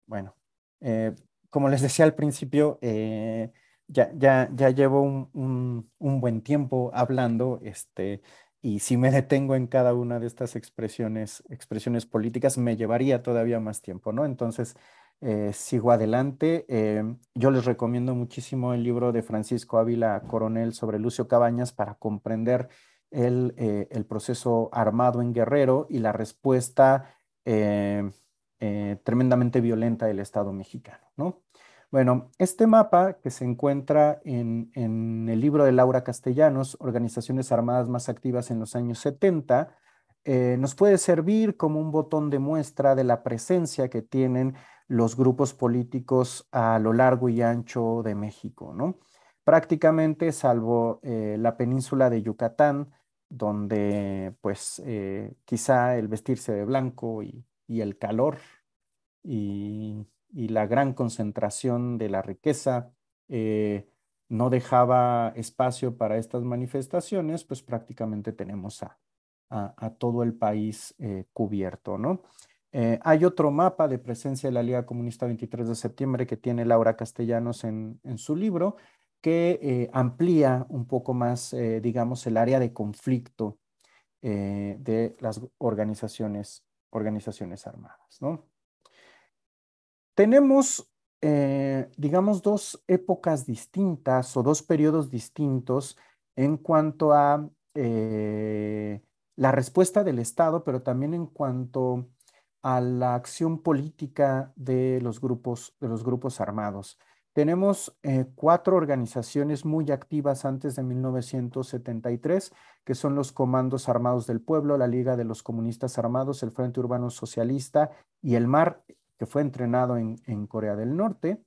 bueno, eh, como les decía al principio, eh, ya, llevo un, un, buen tiempo hablando, este, y si me detengo en cada una de estas expresiones, expresiones políticas, me llevaría todavía más tiempo, ¿no? Entonces, eh, sigo adelante. Em, yo les recomiendo muchísimo el libro de Francisco Ávila Coronel sobre Lucio Cabañas para comprender el, eh, proceso armado en Guerrero y la respuesta em, eh, tremendamente violenta del Estado mexicano. Bueno, este mapa que se encuentra en, el libro de Laura Castellanos, Organizaciones Armadas Más Activas en los años 70, nos puede servir como un botón de muestra de la presencia que tienen los grupos políticos a lo largo y ancho de México, ¿no? Prácticamente, salvo eh, la península de Yucatán, donde pues eh, quizá el vestirse de blanco y, el calor y, la gran concentración de la riqueza eh, no dejaba espacio para estas manifestaciones, pues prácticamente tenemos a todo el país cubierto, ¿no? Eh, hay otro mapa de presencia de la Liga Comunista 23 de septiembre que tiene Laura Castellanos en, su libro, que eh, amplía un poco más, eh, digamos, el área de conflicto de las organizaciones, organizaciones armadas. ¿no? Tenemos, digamos, dos épocas distintas o dos periodos distintos en cuanto a la respuesta del Estado, pero también en cuanto a a la acción política de los grupos, de los grupos armados. Tenemos eh, cuatro organizaciones muy activas antes de 1973, que son los Comandos Armados del Pueblo, la Liga de los Comunistas Armados, el Frente Urbano Socialista y el MAR, que fue entrenado en, Corea del Norte,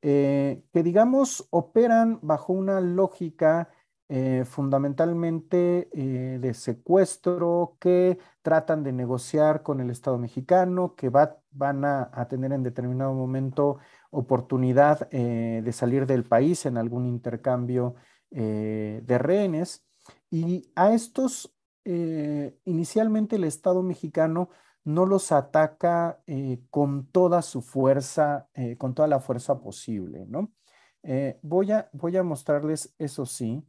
eh, que digamos operan bajo una lógica eh, fundamentalmente eh, de secuestro que tratan de negociar con el Estado mexicano, que van a, tener en determinado momento oportunidad eh, de salir del país en algún intercambio de rehenes. Y a estos, inicialmente el Estado mexicano no los ataca con toda su fuerza, con toda la fuerza posible, ¿no? voy a mostrarles, eso sí,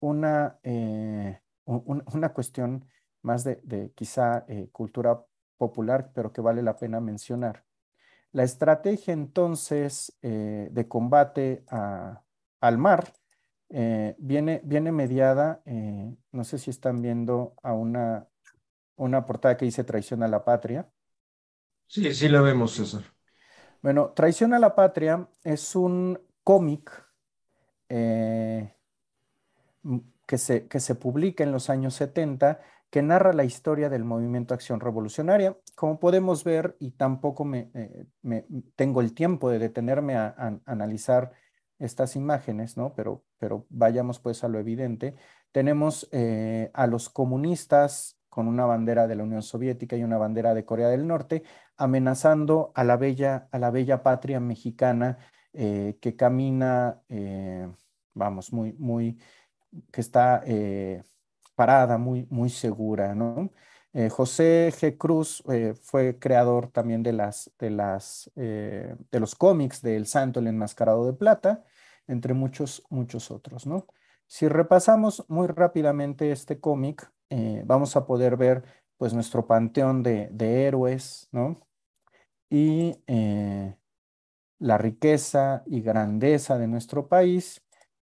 una, eh, una cuestión más de, quizá eh, cultura popular, pero que vale la pena mencionar. La estrategia entonces eh, de combate al mar viene, viene mediada, no sé si están viendo a una, una portada que dice Traición a la Patria. Sí, sí la vemos, César. Bueno, Traición a la Patria es un cómic que se, que se publica en los años 70 que narra la historia del movimiento Acción Revolucionaria. Como podemos ver, y tampoco me, eh, tengo el tiempo de detenerme a, analizar estas imágenes, ¿no? Pero, pero, vayamos pues a lo evidente. Tenemos eh, a los comunistas con una bandera de la Unión Soviética y una bandera de Corea del Norte amenazando a la bella, a la bella patria mexicana eh, que camina, vamos, muy, muy que está eh, parada, muy, muy segura, ¿no? Eh, José G. Cruz eh, fue creador también de, las, de, las, de los cómics de El Santo, el Enmascarado de Plata, entre muchos, muchos otros. ¿no? Si repasamos muy rápidamente este cómic, vamos a poder ver pues, nuestro panteón de, de héroes ¿no? y la riqueza y grandeza de nuestro país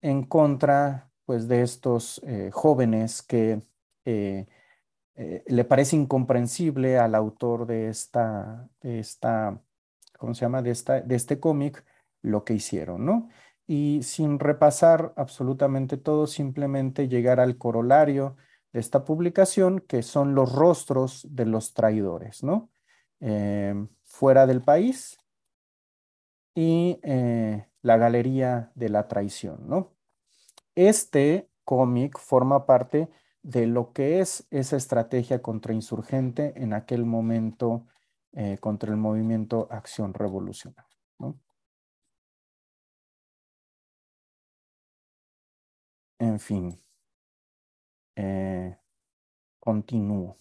en contra pues, de estos eh, jóvenes que eh, eh, le parece incomprensible al autor de esta, esta ¿cómo se llama?, de, esta, de este cómic, lo que hicieron, ¿no? Y sin repasar absolutamente todo, simplemente llegar al corolario de esta publicación, que son los rostros de los traidores, ¿no? Em, fuera del país y la galería de la traición, ¿no? Este cómic forma parte de lo que es esa estrategia contra insurgente en aquel momento eh, contra el movimiento Acción Revolucionaria. En fin, eh, continúo.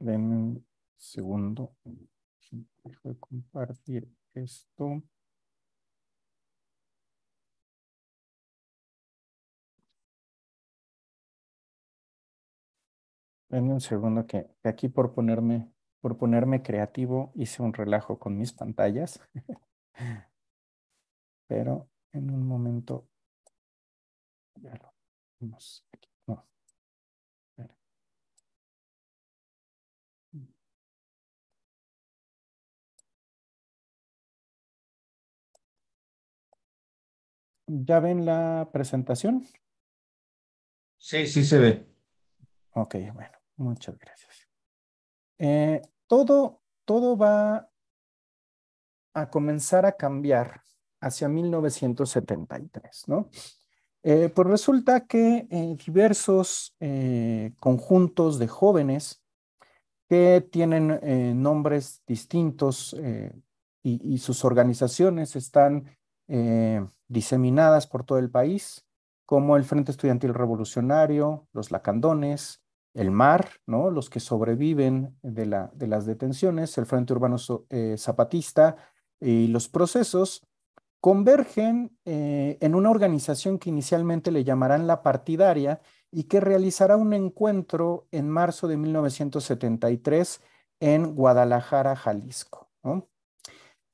denme un segundo. Dejo de compartir esto ven un segundo que, aquí por ponerme, por ponerme creativo hice un relajo con mis pantallas. Pero en un momento ya lo vamos. ¿Ya ven la presentación? Sí, sí se ve. Ok, bueno, muchas gracias. Eh, todo, todo va a comenzar a cambiar hacia 1973, ¿no? Eh, pues resulta que eh, diversos conjuntos de jóvenes que tienen nombres distintos y, sus organizaciones están diseminadas por todo el país, como el Frente Estudiantil Revolucionario, los Lacandones, el MAR, ¿no? los que sobreviven de, la, de las detenciones, el Frente Urbano eh, Zapatista y los procesos, convergen eh, en una organización que inicialmente le llamarán la partidaria y que realizará un encuentro en marzo de 1973 en Guadalajara, Jalisco. ¿no?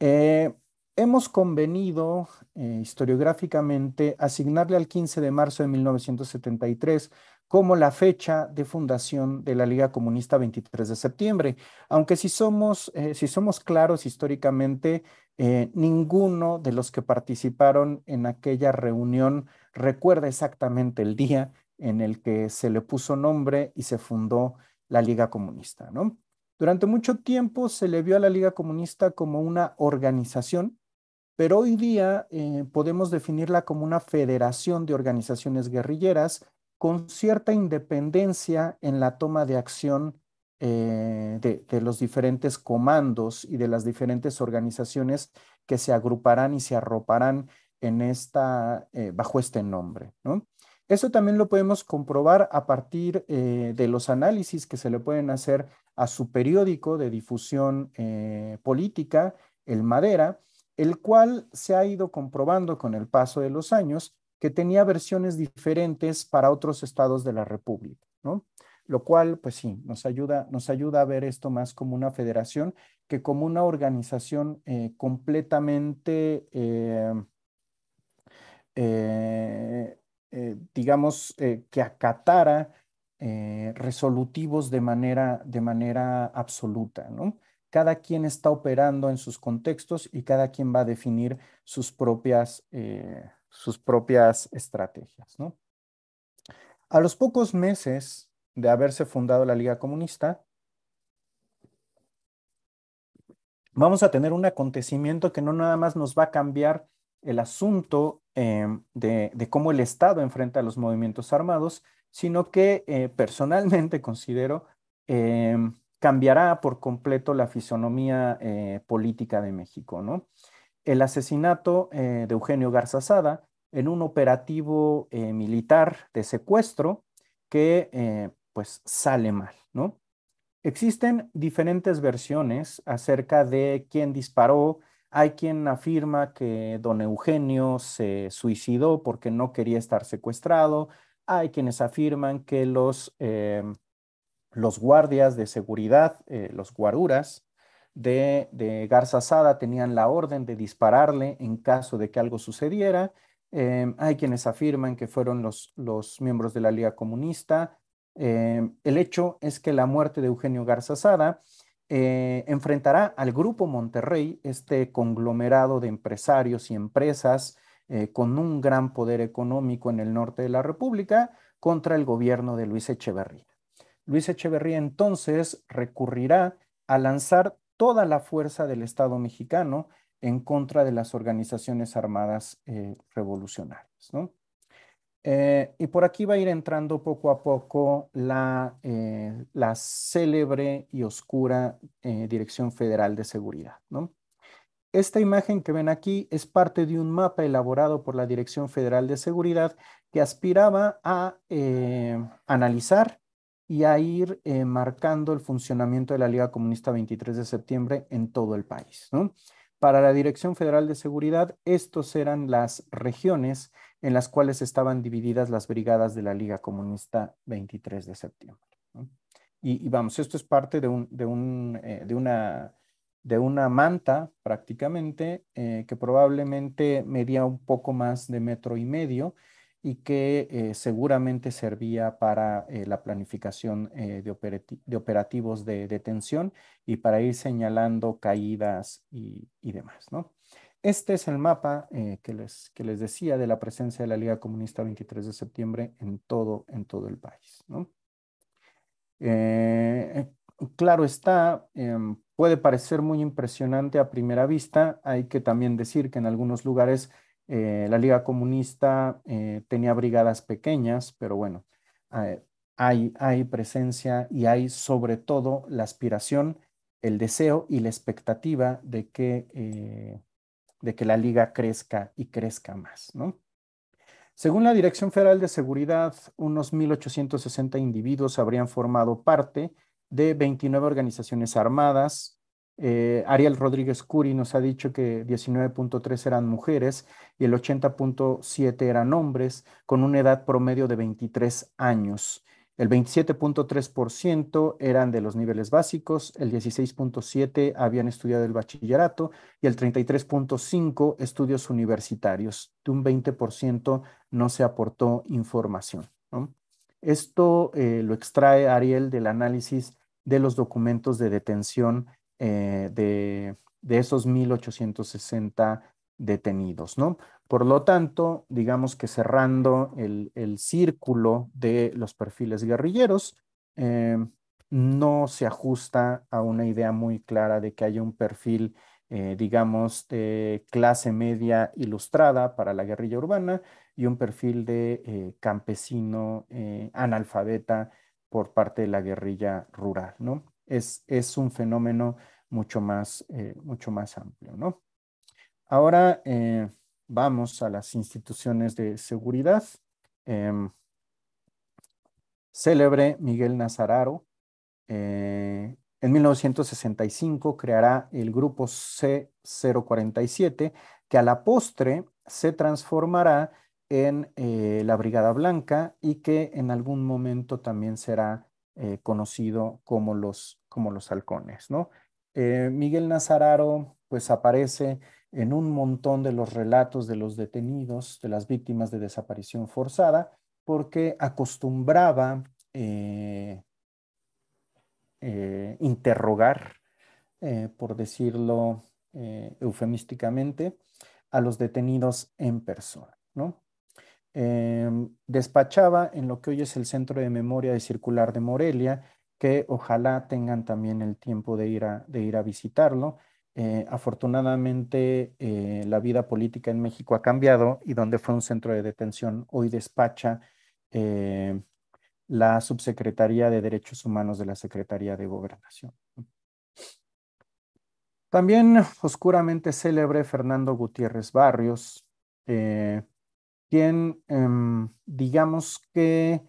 Eh, Hemos convenido eh, historiográficamente asignarle al 15 de marzo de 1973 como la fecha de fundación de la Liga Comunista 23 de septiembre, aunque si somos, eh, si somos claros históricamente, eh, ninguno de los que participaron en aquella reunión recuerda exactamente el día en el que se le puso nombre y se fundó la Liga Comunista. Durante mucho tiempo se le vio a la Liga Comunista como una organización pero hoy día eh, podemos definirla como una federación de organizaciones guerrilleras con cierta independencia en la toma de acción eh, de, los diferentes comandos y de las diferentes organizaciones que se agruparán y se arroparán eh, bajo este nombre. Eso también lo podemos comprobar a partir de los análisis que se le pueden hacer a su periódico de difusión política, el Madera, el cual se ha ido comprobando con el paso de los años que tenía versiones diferentes para otros estados de la República, ¿no? Lo cual, pues sí, nos ayuda, nos ayuda a ver esto más como una federación que como una organización eh, completamente, eh, eh, digamos, que acatara resolutivos de manera, de manera absoluta, ¿no? cada quien está operando en sus contextos y cada quien va a definir sus propias, eh, sus propias estrategias. A los pocos meses de haberse fundado la Liga Comunista, vamos a tener un acontecimiento que no nada más nos va a cambiar el asunto em, de, cómo el Estado enfrenta a los movimientos armados, sino que eh, personalmente considero em, cambiará por completo la fisonomía eh, política de México. ¿no? El asesinato eh, de Eugenio Garzazada en un operativo eh, militar de secuestro que pues sale mal. ¿no? Existen diferentes versiones acerca de quién disparó. Hay quien afirma que don Eugenio se suicidó porque no quería estar secuestrado. Hay quienes afirman que los los guardias de seguridad, eh, los guaruras de, de Garza Sada tenían la orden de dispararle en caso de que algo sucediera. Em, hay quienes afirman que fueron los, miembros de la Liga Comunista. Em, el hecho es que la muerte de Eugenio Garza Sada eh, enfrentará al Grupo Monterrey, este conglomerado de empresarios y empresas eh, con un gran poder económico en el norte de la República, contra el gobierno de Luis Echeverría. Luis Echeverría entonces recurrirá a lanzar toda la fuerza del Estado mexicano en contra de las organizaciones armadas eh, revolucionarias. ¿no? Eh, y por aquí va a ir entrando poco a poco la, eh, la célebre y oscura Dirección Federal de Seguridad. ¿no? Esta imagen que ven aquí es parte de un mapa elaborado por la Dirección Federal de Seguridad que aspiraba a analizar y a ir eh, marcando el funcionamiento de la Liga Comunista 23 de septiembre en todo el país. Para la Dirección Federal de Seguridad, estos eran las regiones en las cuales estaban divididas las brigadas de la Liga Comunista 23 de septiembre. Y, vamos, esto es parte de, eh, una, manta prácticamente eh, que probablemente medía un poco más de metro y medio y que eh, seguramente servía para eh, la planificación eh, de, operativos de detención y para ir señalando caídas y, demás. ¿no? Este es el mapa que les, decía de la presencia de la Liga Comunista 23 de septiembre en todo, en todo el país. claro está, em, puede parecer muy impresionante a primera vista, hay que también decir que en algunos lugares eh, la Liga Comunista eh, tenía brigadas pequeñas, pero bueno, eh, hay, presencia y hay sobre todo la aspiración, el deseo y la expectativa de que, de que la liga crezca y crezca más. Según la Dirección Federal de Seguridad, unos 1.860 individuos habrían formado parte de 29 organizaciones armadas, eh, Ariel Rodríguez Curi nos ha dicho que 19.3 eran mujeres y el 80.7 eran hombres, con una edad promedio de 23 años. El 27.3% eran de los niveles básicos, el 16.7% habían estudiado el bachillerato y el 33.5% estudios universitarios. De un 20% no se aportó información. Esto eh, lo extrae Ariel del análisis de los documentos de detención eh, de, esos 1.860 detenidos, ¿no? Por lo tanto, digamos que cerrando el, círculo de los perfiles guerrilleros, eh, no se ajusta a una idea muy clara de que haya un perfil, eh, digamos, de clase media ilustrada para la guerrilla urbana y un perfil de campesino analfabeta por parte de la guerrilla rural, ¿no? es, un fenómeno mucho más, eh, mucho más amplio, ¿no? Ahora eh, vamos a las instituciones de seguridad. Em, célebre Miguel Nazararo, eh, en 1965 creará el grupo C047, que a la postre se transformará en la Brigada Blanca y que en algún momento también será eh, conocido como los, como los halcones. ¿no? Eh, Miguel Nazararo pues aparece en un montón de los relatos de los detenidos, de las víctimas de desaparición forzada, porque acostumbraba eh, interrogar, por decirlo eufemísticamente, a los detenidos en persona. ¿no? Em, despachaba en lo que hoy es el Centro de Memoria y Circular de Morelia, que ojalá tengan también el tiempo de ir a, visitarlo. Eh, afortunadamente, eh, la vida política en México ha cambiado y donde fue un centro de detención, hoy despacha eh, la Subsecretaría de Derechos Humanos de la Secretaría de Gobernación. También oscuramente célebre Fernando Gutiérrez Barrios, quien, em, digamos que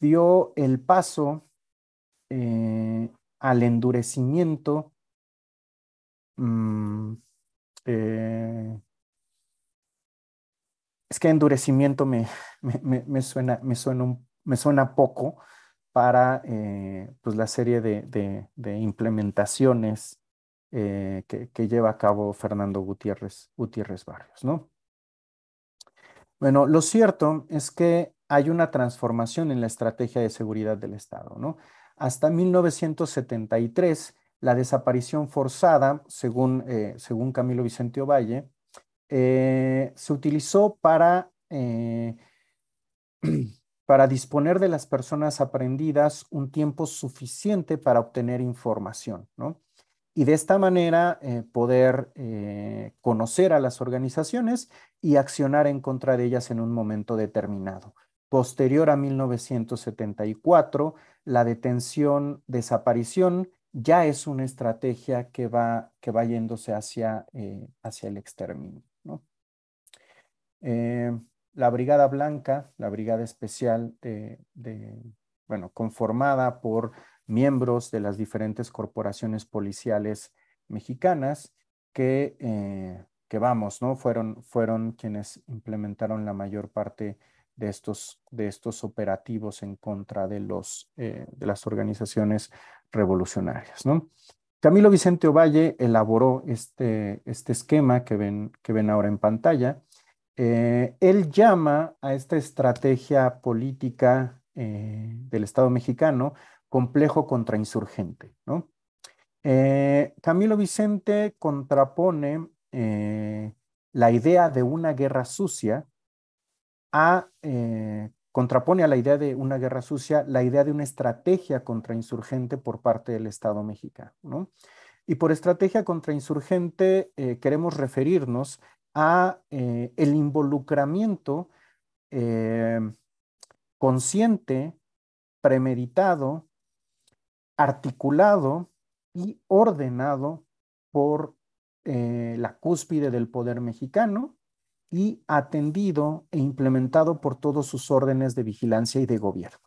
dio el paso eh, al endurecimiento mm, eh, es que endurecimiento me, me, me, suena, me, suena, me suena poco para eh, pues la serie de, implementaciones que, que, lleva a cabo Fernando Gutiérrez, Gutiérrez Barrios, ¿no? Bueno, lo cierto es que hay una transformación en la estrategia de seguridad del Estado, ¿no? Hasta 1973, la desaparición forzada, según, eh, Camilo Vicente Ovalle, eh, se utilizó para, eh, para disponer de las personas aprendidas un tiempo suficiente para obtener información, ¿no? y de esta manera eh, poder eh, conocer a las organizaciones y accionar en contra de ellas en un momento determinado. Posterior a 1974, la detención-desaparición ya es una estrategia que va, que va yéndose hacia, eh, hacia el exterminio. la Brigada Blanca, la Brigada Especial bueno, conformada por miembros de las diferentes corporaciones policiales mexicanas que, eh, que vamos, ¿no? Fueron, fueron quienes implementaron la mayor parte de estos, de estos operativos en contra de, los, eh, de las organizaciones revolucionarias, ¿no? Camilo Vicente Ovalle elaboró este, este esquema que ven, que ven ahora en pantalla. Eh, él llama a esta estrategia política del Estado mexicano complejo contrainsurgente. ¿no? Eh, Camilo Vicente contrapone eh, la idea de una guerra sucia a, eh, contrapone a la idea de una guerra sucia la idea de una estrategia contrainsurgente por parte del Estado mexicano. ¿no? Y por estrategia contrainsurgente queremos referirnos a el involucramiento consciente, premeditado, articulado y ordenado por eh, la cúspide del poder mexicano y atendido e implementado por todos sus órdenes de vigilancia y de gobierno.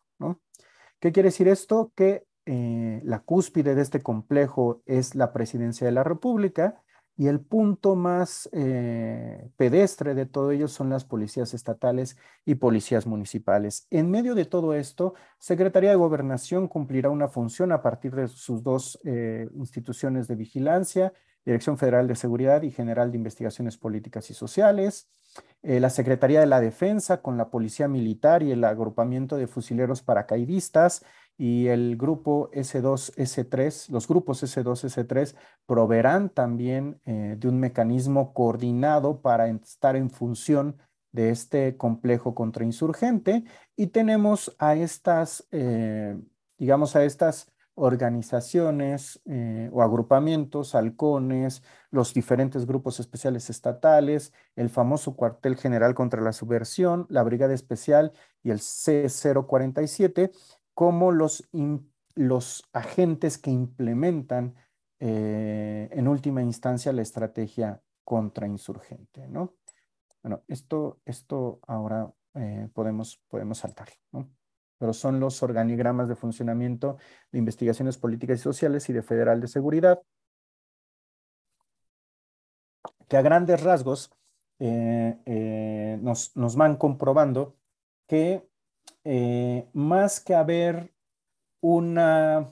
¿Qué quiere decir esto? Que eh, la cúspide de este complejo es la presidencia de la República y el punto más eh, pedestre de todo ello son las policías estatales y policías municipales. En medio de todo esto, Secretaría de Gobernación cumplirá una función a partir de sus dos eh, instituciones de vigilancia, Dirección Federal de Seguridad y General de Investigaciones Políticas y Sociales. Eh, la Secretaría de la Defensa con la Policía Militar y el Agrupamiento de Fusileros Paracaidistas y el grupo S2S3, los grupos S2S3 proveerán también eh, de un mecanismo coordinado para estar en función de este complejo contrainsurgente y tenemos a estas, eh, digamos, a estas organizaciones eh, o agrupamientos, halcones, los diferentes grupos especiales estatales, el famoso cuartel general contra la subversión, la Brigada Especial y el C047, como los, los agentes que implementan eh, en última instancia la estrategia contrainsurgente, ¿no? Bueno, esto, esto ahora eh, podemos, podemos saltar, ¿no? Pero son los organigramas de funcionamiento de investigaciones políticas y sociales y de Federal de Seguridad, que a grandes rasgos eh, nos van comprobando que eh, más que haber una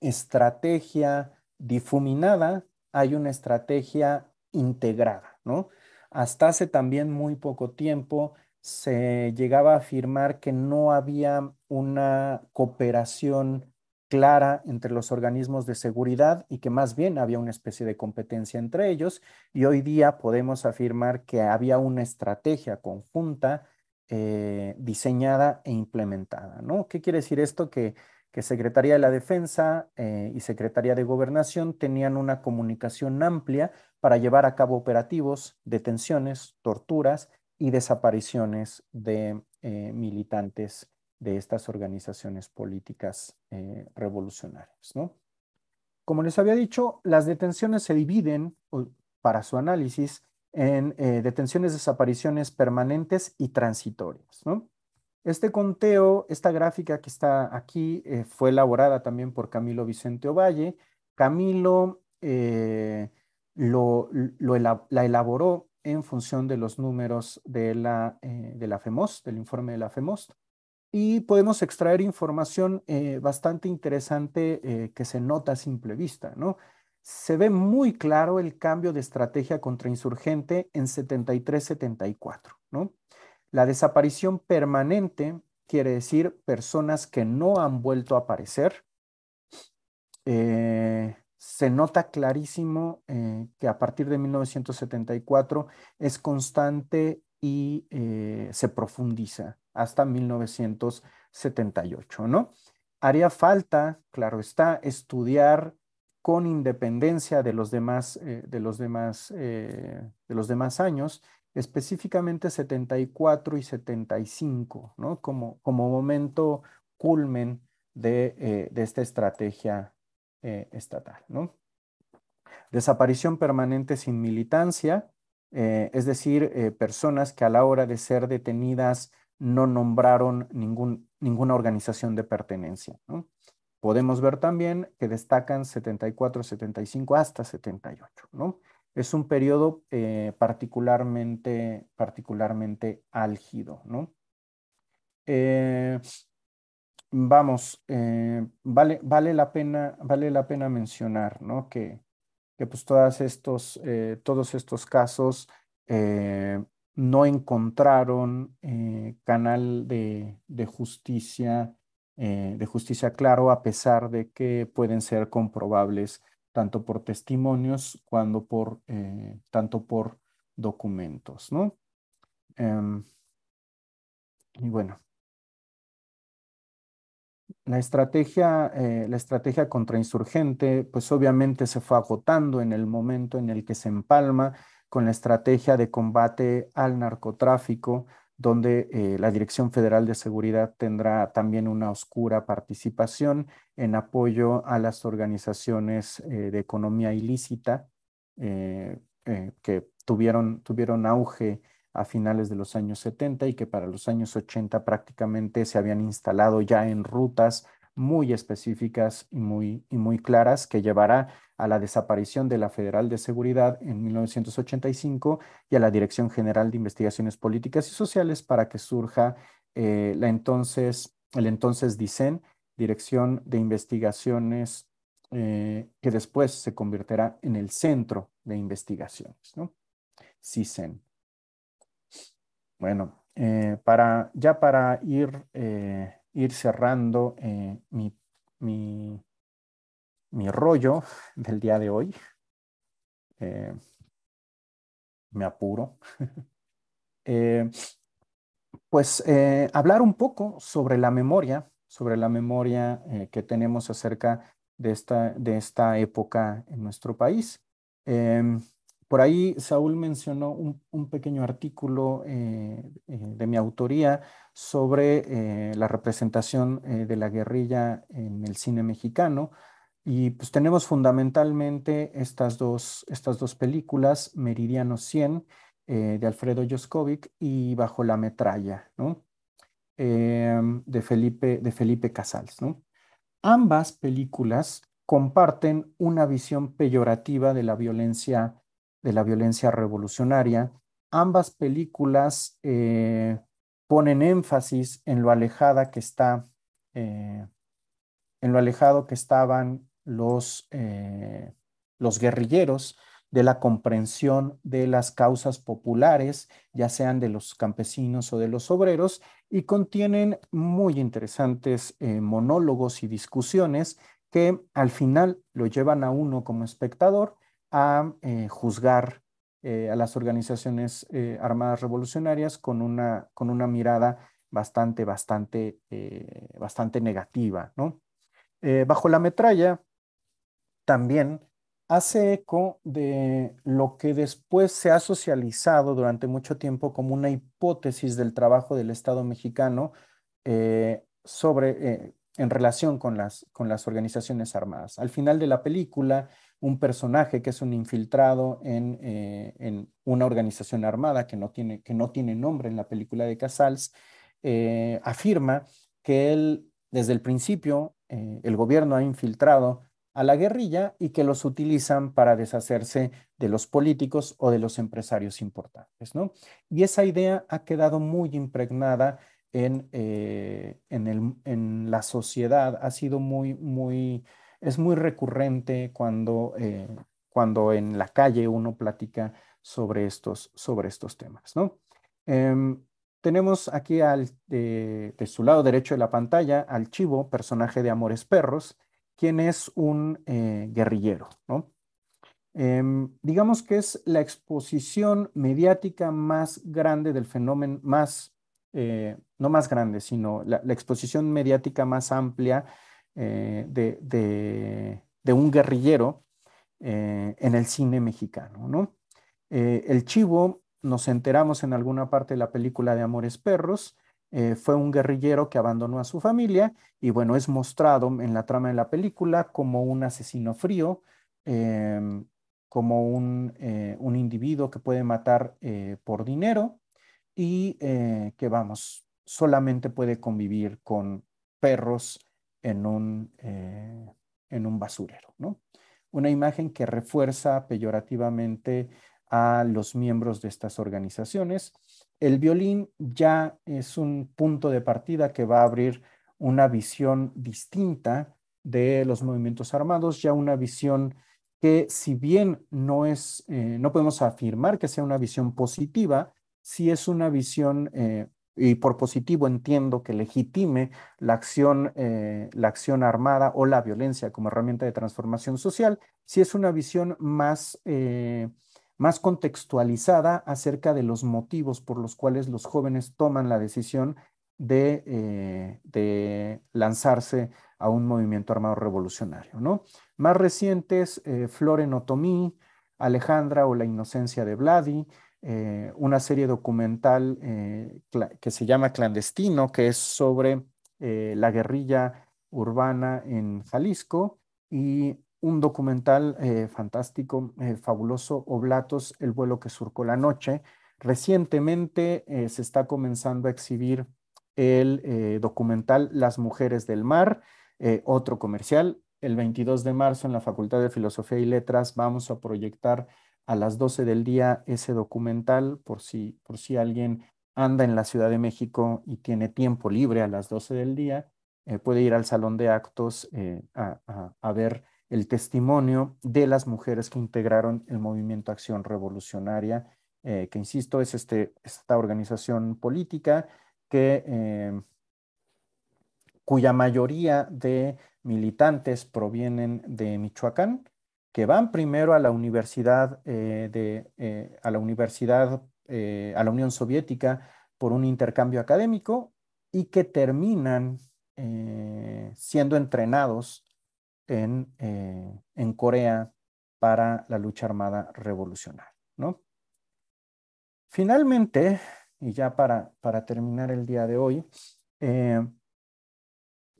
estrategia difuminada, hay una estrategia integrada, ¿no? Hasta hace también muy poco tiempo se llegaba a afirmar que no había una cooperación clara entre los organismos de seguridad y que más bien había una especie de competencia entre ellos y hoy día podemos afirmar que había una estrategia conjunta eh, diseñada e implementada. ¿Qué quiere decir esto? Que, Secretaría de la Defensa eh, y Secretaría de Gobernación tenían una comunicación amplia para llevar a cabo operativos, detenciones, torturas y desapariciones de eh, militantes de estas organizaciones políticas revolucionarias. Como les había dicho, las detenciones se dividen para su análisis en eh, detenciones, desapariciones permanentes y transitorias. Este conteo, esta gráfica que está aquí, eh, fue elaborada también por Camilo Vicente Ovalle. Camilo eh, la elaboró en función de los números de la, de la FEMOS, del informe de la FEMOS, y podemos extraer información bastante interesante que se nota a simple vista, ¿no? se ve muy claro el cambio de estrategia contra insurgente en 73-74, ¿no? La desaparición permanente quiere decir personas que no han vuelto a aparecer. Eh, se nota clarísimo eh, que a partir de 1974 es constante y eh, se profundiza hasta 1978, ¿no? Haría falta, claro está, estudiar con independencia de los demás, eh, de los demás, eh, de los demás años, específicamente 74 y 75, ¿no? como, como momento culmen de, eh, esta estrategia estatal. ¿no? Desaparición permanente sin militancia, es decir, personas que a la hora de ser detenidas no nombraron ningún, ninguna organización de pertenencia. Podemos ver también que destacan 74, 75 hasta 78, ¿no? Es un periodo eh, particularmente, particularmente álgido, ¿no? Eh, vamos, eh, vale, vale, la pena, vale la pena mencionar, ¿no? Que, que pues estos, todos estos casos no encontraron canal de justicia eh, de justicia, claro, a pesar de que pueden ser comprobables tanto por testimonios cuando por, eh, tanto por documentos, em, y bueno, la estrategia, eh, la estrategia contrainsurgente, pues obviamente se fue agotando en el momento en el que se empalma con la estrategia de combate al narcotráfico donde eh, la Dirección Federal de Seguridad tendrá también una oscura participación en apoyo a las organizaciones eh, de economía ilícita eh, que tuvieron, tuvieron auge a finales de los años 70 y que para los años 80 prácticamente se habían instalado ya en rutas muy específicas y muy, y muy claras que llevará a la desaparición de la Federal de Seguridad en 1985 y a la Dirección General de Investigaciones Políticas y Sociales para que surja eh, la entonces, el entonces DICEN, Dirección de Investigaciones, eh, que después se convertirá en el Centro de Investigaciones, ¿no? CISEN. Bueno, eh, para, ya para ir ir cerrando eh, mi, rollo del día de hoy. Eh, me apuro. Eh, pues hablar un poco sobre la memoria, sobre la memoria que tenemos acerca de esta, de esta época en nuestro país. Em, por ahí Saúl mencionó un, pequeño artículo eh, eh, de mi autoría sobre eh, la representación de la guerrilla en el cine mexicano y pues tenemos fundamentalmente estas dos, estas dos películas, Meridiano 100 de Alfredo Joskovic y Bajo la metralla de, Felipe, de Felipe Casals. Ambas películas comparten una visión peyorativa de la violencia de la violencia revolucionaria. Ambas películas eh, ponen énfasis en lo alejada que está, eh, en lo alejado que estaban los, eh, los guerrilleros de la comprensión de las causas populares, ya sean de los campesinos o de los obreros, y contienen muy interesantes monólogos y discusiones que al final lo llevan a uno como espectador a eh, juzgar eh, a las organizaciones eh, armadas revolucionarias con una, con una mirada bastante, bastante, bastante negativa. bajo la metralla también hace eco de lo que después se ha socializado durante mucho tiempo como una hipótesis del trabajo del Estado mexicano sobre, en relación con las, con las organizaciones armadas. Al final de la película, un personaje que es un infiltrado eh, en, una organización armada que no, tiene, que no, tiene, nombre en la película de Casals, eh, afirma que él, desde el principio, eh, el gobierno ha infiltrado a la guerrilla y que los utilizan para deshacerse de los políticos o de los empresarios importantes. ¿no? Y esa idea ha quedado muy impregnada en, en la sociedad, ha sido muy, muy es muy recurrente eh, cuando, en la calle uno platica sobre estos, sobre estos temas. ¿no? Em, tenemos aquí al, de, su lado derecho de la pantalla al Chivo, personaje de Amores Perros, quien es un eh, guerrillero. Em, digamos que es la exposición mediática más grande del fenómeno, más, eh, no más grande, sino la, exposición mediática más amplia eh, de, un guerrillero eh, en el cine mexicano. Eh, el Chivo, nos enteramos en alguna parte de la película de Amores Perros, fue un guerrillero que abandonó a su familia y bueno, es mostrado en la trama de la película como un asesino frío, em, como un, un, individuo que puede matar por dinero y que vamos, solamente puede convivir con perros en un, eh, en un basurero, ¿no? Una imagen que refuerza peyorativamente a los miembros de estas organizaciones. El violín ya es un punto de partida que va a abrir una visión distinta de los movimientos armados, ya una visión que si bien no es, eh, no podemos afirmar que sea una visión positiva, si es una visión eh, y por positivo entiendo que legitime eh, la acción, armada o la violencia como herramienta de transformación social, si es una visión más, eh, contextualizada acerca de los motivos por los cuales los jóvenes toman la decisión de, eh, lanzarse a un movimiento armado revolucionario. Más recientes, Floren Otomí, Alejandra o la inocencia de Vladi, eh, una serie documental eh, que se llama Clandestino, que es sobre eh, la guerrilla urbana en Jalisco y un documental fantástico, fabuloso, Oblatos, El vuelo que surcó la noche. Recientemente se está comenzando a exhibir el documental Las Mujeres del Mar, otro comercial. El 22 de marzo en la Facultad de Filosofía y Letras vamos a proyectar a las 12 del día ese documental por si, por si alguien anda en la Ciudad de México y tiene tiempo libre a las 12 del día, eh, puede ir al salón de actos eh, a, ver el testimonio de las mujeres que integraron el movimiento Acción Revolucionaria, eh, que insisto, es este, esta organización política que, em, cuya mayoría de militantes provienen de Michoacán que van primero a la universidad, eh, de, eh, a la universidad, eh, a la Unión Soviética por un intercambio académico y que terminan siendo entrenados en, Corea para la lucha armada revolucionaria. ¿no? Finalmente, y ya para, para terminar el día de hoy,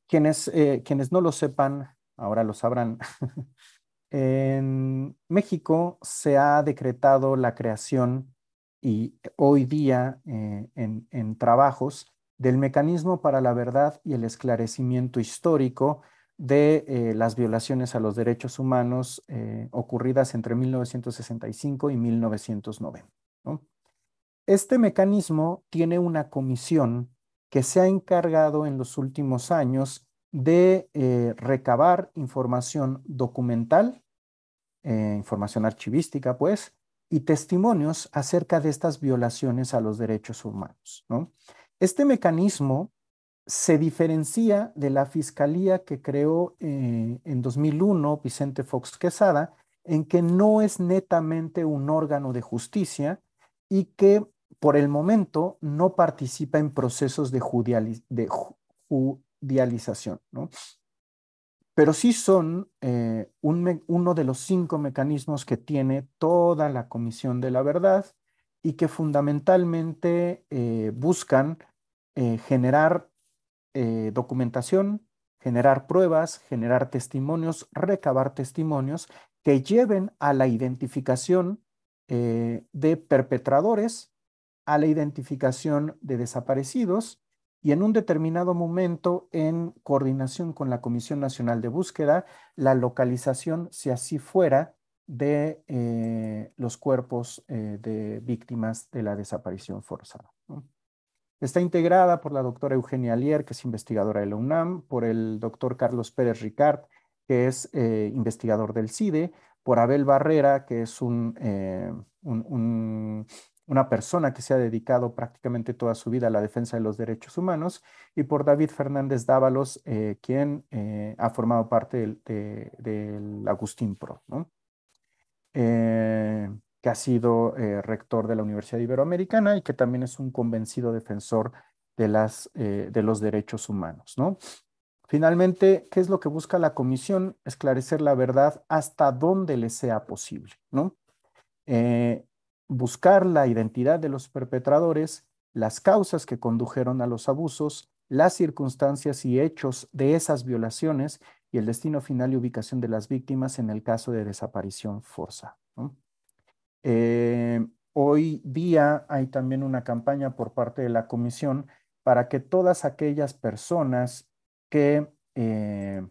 quienes, quienes no lo sepan, ahora lo sabrán, En México se ha decretado la creación y hoy día eh, en, trabajos del mecanismo para la verdad y el esclarecimiento histórico de eh, las violaciones a los derechos humanos eh, ocurridas entre 1965 y 1990. Este mecanismo tiene una comisión que se ha encargado en los últimos años de recabar información documental eh, información archivística, pues, y testimonios acerca de estas violaciones a los derechos humanos. Este mecanismo se diferencia de la fiscalía que creó eh, en 2001 Vicente Fox Quesada, en que no es netamente un órgano de justicia y que por el momento no participa en procesos de, judicialización. ¿no? pero sí son eh, uno de los cinco mecanismos que tiene toda la Comisión de la Verdad y que fundamentalmente eh, buscan eh, generar documentación, generar pruebas, generar testimonios, recabar testimonios que lleven a la identificación de perpetradores, a la identificación de desaparecidos y en un determinado momento, en coordinación con la Comisión Nacional de Búsqueda, la localización, si así fuera, de eh, los cuerpos eh, de víctimas de la desaparición forzada. Está integrada por la doctora Eugenia Alier, que es investigadora de la UNAM, por el doctor Carlos Pérez Ricard, que es eh, investigador del CIDE, por Abel Barrera, que es un, un una persona que se ha dedicado prácticamente toda su vida a la defensa de los derechos humanos, y por David Fernández Dávalos, eh, quien eh, ha formado parte del, Agustín Pro, ¿no? Eh, que ha sido rector de la Universidad Iberoamericana y que también es un convencido defensor de, las, de los derechos humanos. ¿no? Finalmente, ¿qué es lo que busca la comisión? Esclarecer la verdad hasta donde le sea posible. ¿no? buscar la identidad de los perpetradores, las causas que condujeron a los abusos, las circunstancias y hechos de esas violaciones y el destino final y ubicación de las víctimas en el caso de desaparición forza. Eh, hoy día hay también una campaña por parte de la comisión para que todas aquellas personas que eh,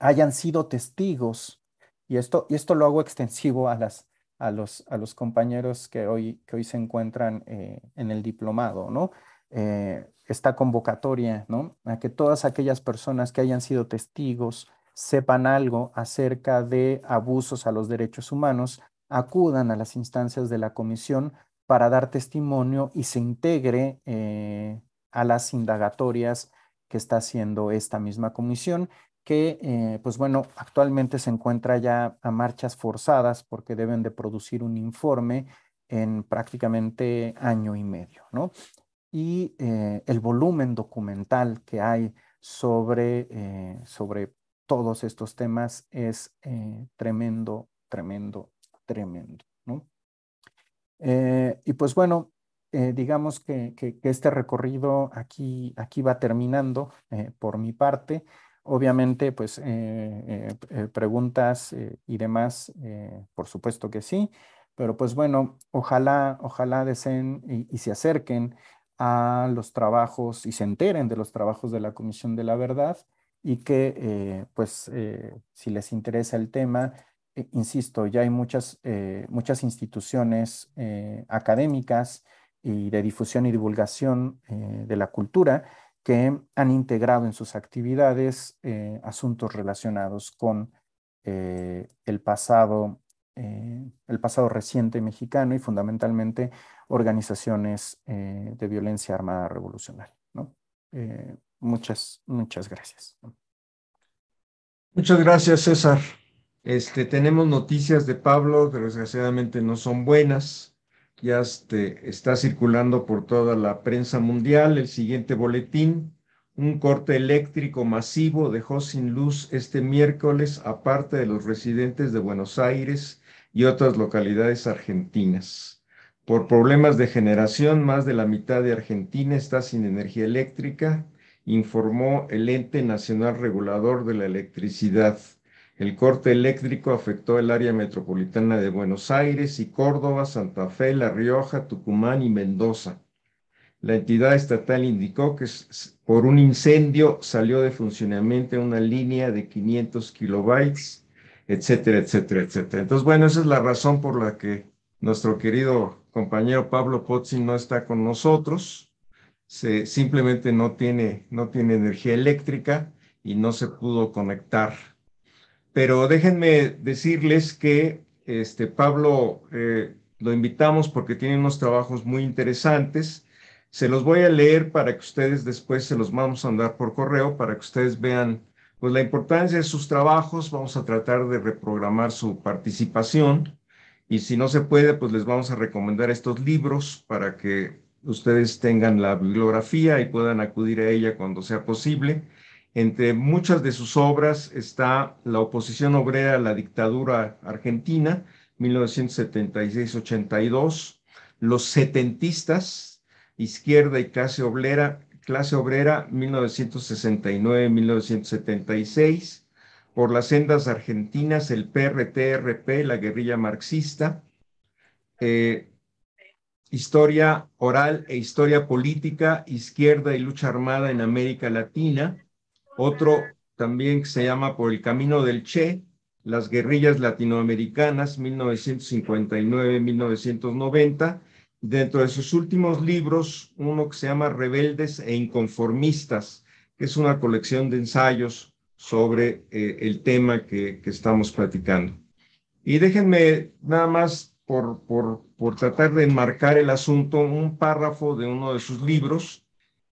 hayan sido testigos, y esto, y esto lo hago extensivo a las, a los, a los compañeros que hoy, que hoy se encuentran eh, en el diplomado, ¿no? Eh, esta convocatoria, ¿no? A que todas aquellas personas que hayan sido testigos sepan algo acerca de abusos a los derechos humanos, acudan a las instancias de la comisión para dar testimonio y se integre eh, a las indagatorias que está haciendo esta misma comisión que, eh, pues bueno, actualmente se encuentra ya a marchas forzadas porque deben de producir un informe en prácticamente año y medio, ¿no? Y eh, el volumen documental que hay sobre, eh, sobre todos estos temas es tremendo, tremendo, tremendo, ¿no? y pues bueno, digamos que, que, este recorrido aquí, aquí va terminando por mi parte. Obviamente, pues eh, eh, eh, preguntas y demás, por supuesto que sí, pero pues bueno, ojalá, ojalá deseen y, y, se acerquen a los trabajos y se enteren de los trabajos de la Comisión de la Verdad y que pues si les interesa el tema, insisto, ya hay muchas, muchas instituciones académicas y de difusión y divulgación de la cultura que han integrado en sus actividades eh, asuntos relacionados con eh, el, pasado, eh, el pasado reciente mexicano y fundamentalmente organizaciones de violencia armada revolucionaria. muchas, muchas gracias. Muchas gracias, César. Este, tenemos noticias de Pablo, pero desgraciadamente no son buenas ya este, está circulando por toda la prensa mundial el siguiente boletín. Un corte eléctrico masivo dejó sin luz este miércoles a parte de los residentes de Buenos Aires y otras localidades argentinas. Por problemas de generación, más de la mitad de Argentina está sin energía eléctrica, informó el Ente Nacional Regulador de la Electricidad. El corte eléctrico afectó el área metropolitana de Buenos Aires y Córdoba, Santa Fe, La Rioja, Tucumán y Mendoza. La entidad estatal indicó que por un incendio salió de funcionamiento una línea de 500 kilobytes, etcétera, etcétera, etcétera. Entonces, bueno, esa es la razón por la que nuestro querido compañero Pablo Pozzi no está con nosotros. Se, simplemente no tiene, no tiene energía eléctrica y no se pudo conectar pero déjenme decirles que este, Pablo eh, lo invitamos porque tiene unos trabajos muy interesantes. Se los voy a leer para que ustedes después se los vamos a mandar por correo para que ustedes vean pues, la importancia de sus trabajos. Vamos a tratar de reprogramar su participación y si no se puede, pues les vamos a recomendar estos libros para que ustedes tengan la bibliografía y puedan acudir a ella cuando sea posible. Entre muchas de sus obras está La oposición obrera a la dictadura argentina, 1976-82, Los setentistas, Izquierda y clase obrera, clase obrera 1969-1976, Por las sendas argentinas, el PRTRP, la guerrilla marxista, eh, Historia oral e historia política, izquierda y lucha armada en América Latina, otro también se llama Por el Camino del Che, las guerrillas latinoamericanas 1959-1990. Dentro de sus últimos libros, uno que se llama Rebeldes e Inconformistas, que es una colección de ensayos sobre eh, el tema que, estamos platicando. Y déjenme nada más, por, por, por tratar de enmarcar el asunto, un párrafo de uno de sus libros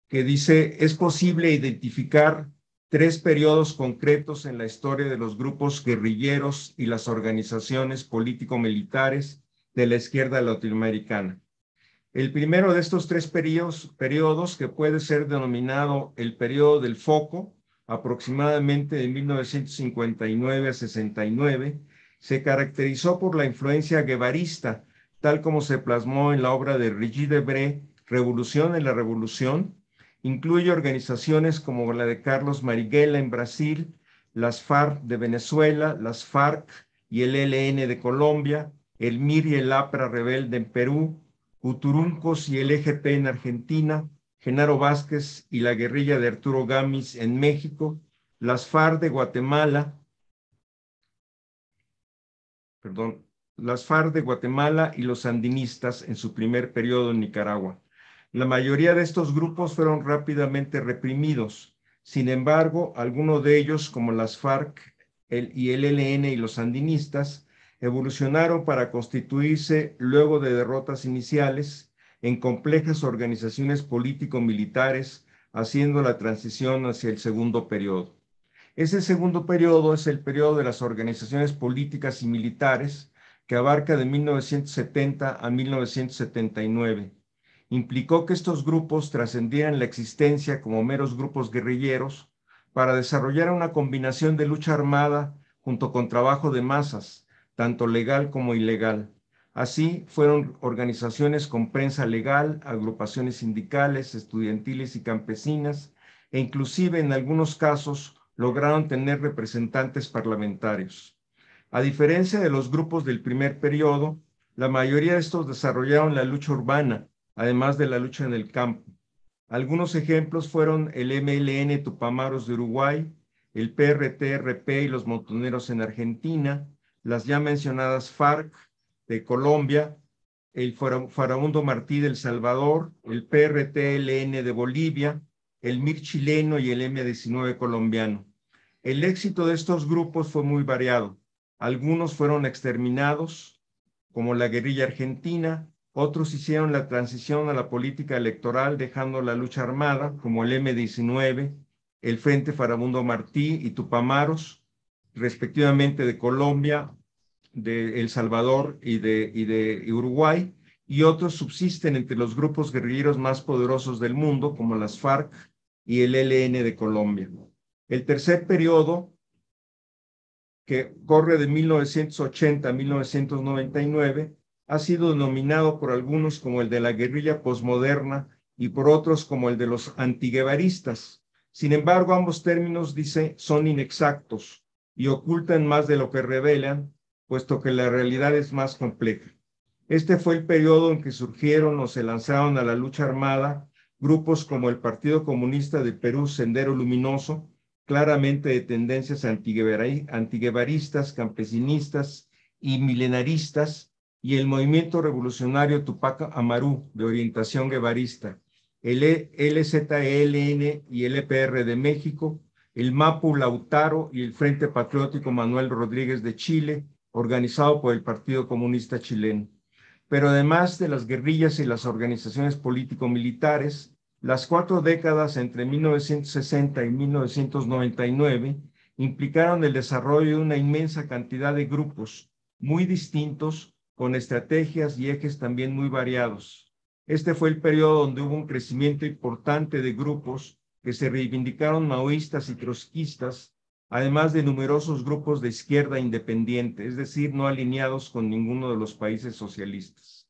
que dice, es posible identificar tres periodos concretos en la historia de los grupos guerrilleros y las organizaciones político-militares de la izquierda latinoamericana. El primero de estos tres periodos, periodos, que puede ser denominado el periodo del foco, aproximadamente de 1959 a 69, se caracterizó por la influencia guevarista, tal como se plasmó en la obra de Rigide Revolución en la Revolución, Incluye organizaciones como la de Carlos Marighella en Brasil, las FARC de Venezuela, las FARC y el ELN de Colombia, el MIR y el APRA rebelde en Perú, Uturuncos y el EGP en Argentina, Genaro Vázquez y la guerrilla de Arturo Gamis en México, las FARC de Guatemala, las FARC de Guatemala y los sandinistas en su primer periodo en Nicaragua. La mayoría de estos grupos fueron rápidamente reprimidos. Sin embargo, algunos de ellos, como las FARC el, y el ELN y los sandinistas, evolucionaron para constituirse luego de derrotas iniciales en complejas organizaciones político-militares, haciendo la transición hacia el segundo periodo. Ese segundo periodo es el periodo de las organizaciones políticas y militares que abarca de 1970 a 1979 implicó que estos grupos trascendieran la existencia como meros grupos guerrilleros para desarrollar una combinación de lucha armada junto con trabajo de masas, tanto legal como ilegal. Así fueron organizaciones con prensa legal, agrupaciones sindicales, estudiantiles y campesinas, e inclusive en algunos casos lograron tener representantes parlamentarios. A diferencia de los grupos del primer periodo, la mayoría de estos desarrollaron la lucha urbana, además de la lucha en el campo. Algunos ejemplos fueron el MLN Tupamaros de Uruguay, el PRTRP y los Montoneros en Argentina, las ya mencionadas FARC de Colombia, el Faraundo Martí del Salvador, el PRTLN de Bolivia, el MIR chileno y el M19 colombiano. El éxito de estos grupos fue muy variado. Algunos fueron exterminados, como la guerrilla argentina, otros hicieron la transición a la política electoral dejando la lucha armada, como el M-19, el Frente Farabundo Martí y Tupamaros, respectivamente de Colombia, de El Salvador y de, Uruguay, y otros subsisten entre los grupos guerrilleros más poderosos del mundo, como las FARC y el LN de Colombia. El tercer periodo, que corre de 1980 a 1999, ha sido denominado por algunos como el de la guerrilla posmoderna y por otros como el de los antiguevaristas. Sin embargo, ambos términos, dice, son inexactos y ocultan más de lo que revelan, puesto que la realidad es más compleja. Este fue el periodo en que surgieron o se lanzaron a la lucha armada grupos como el Partido Comunista de Perú, Sendero Luminoso, claramente de tendencias antiguevaristas, campesinistas y milenaristas, y el movimiento revolucionario Tupac Amaru de orientación guevarista, el e, LZLN e y el EPR de México, el MAPU Lautaro y el Frente Patriótico Manuel Rodríguez de Chile, organizado por el Partido Comunista Chileno. Pero además de las guerrillas y las organizaciones político-militares, las cuatro décadas entre 1960 y 1999 implicaron el desarrollo de una inmensa cantidad de grupos muy distintos con estrategias y ejes también muy variados. Este fue el periodo donde hubo un crecimiento importante de grupos que se reivindicaron maoístas y trotskistas, además de numerosos grupos de izquierda independiente, es decir, no alineados con ninguno de los países socialistas.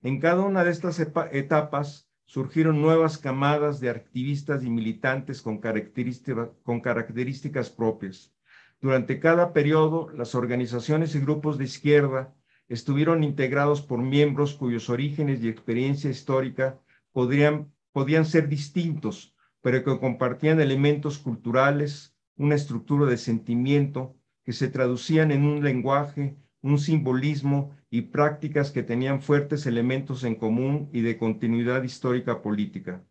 En cada una de estas etapas surgieron nuevas camadas de activistas y militantes con, características propias. Durante cada periodo, las organizaciones y grupos de izquierda estuvieron integrados por miembros cuyos orígenes y experiencia histórica podrían, podían ser distintos, pero que compartían elementos culturales, una estructura de sentimiento, que se traducían en un lenguaje, un simbolismo y prácticas que tenían fuertes elementos en común y de continuidad histórica política.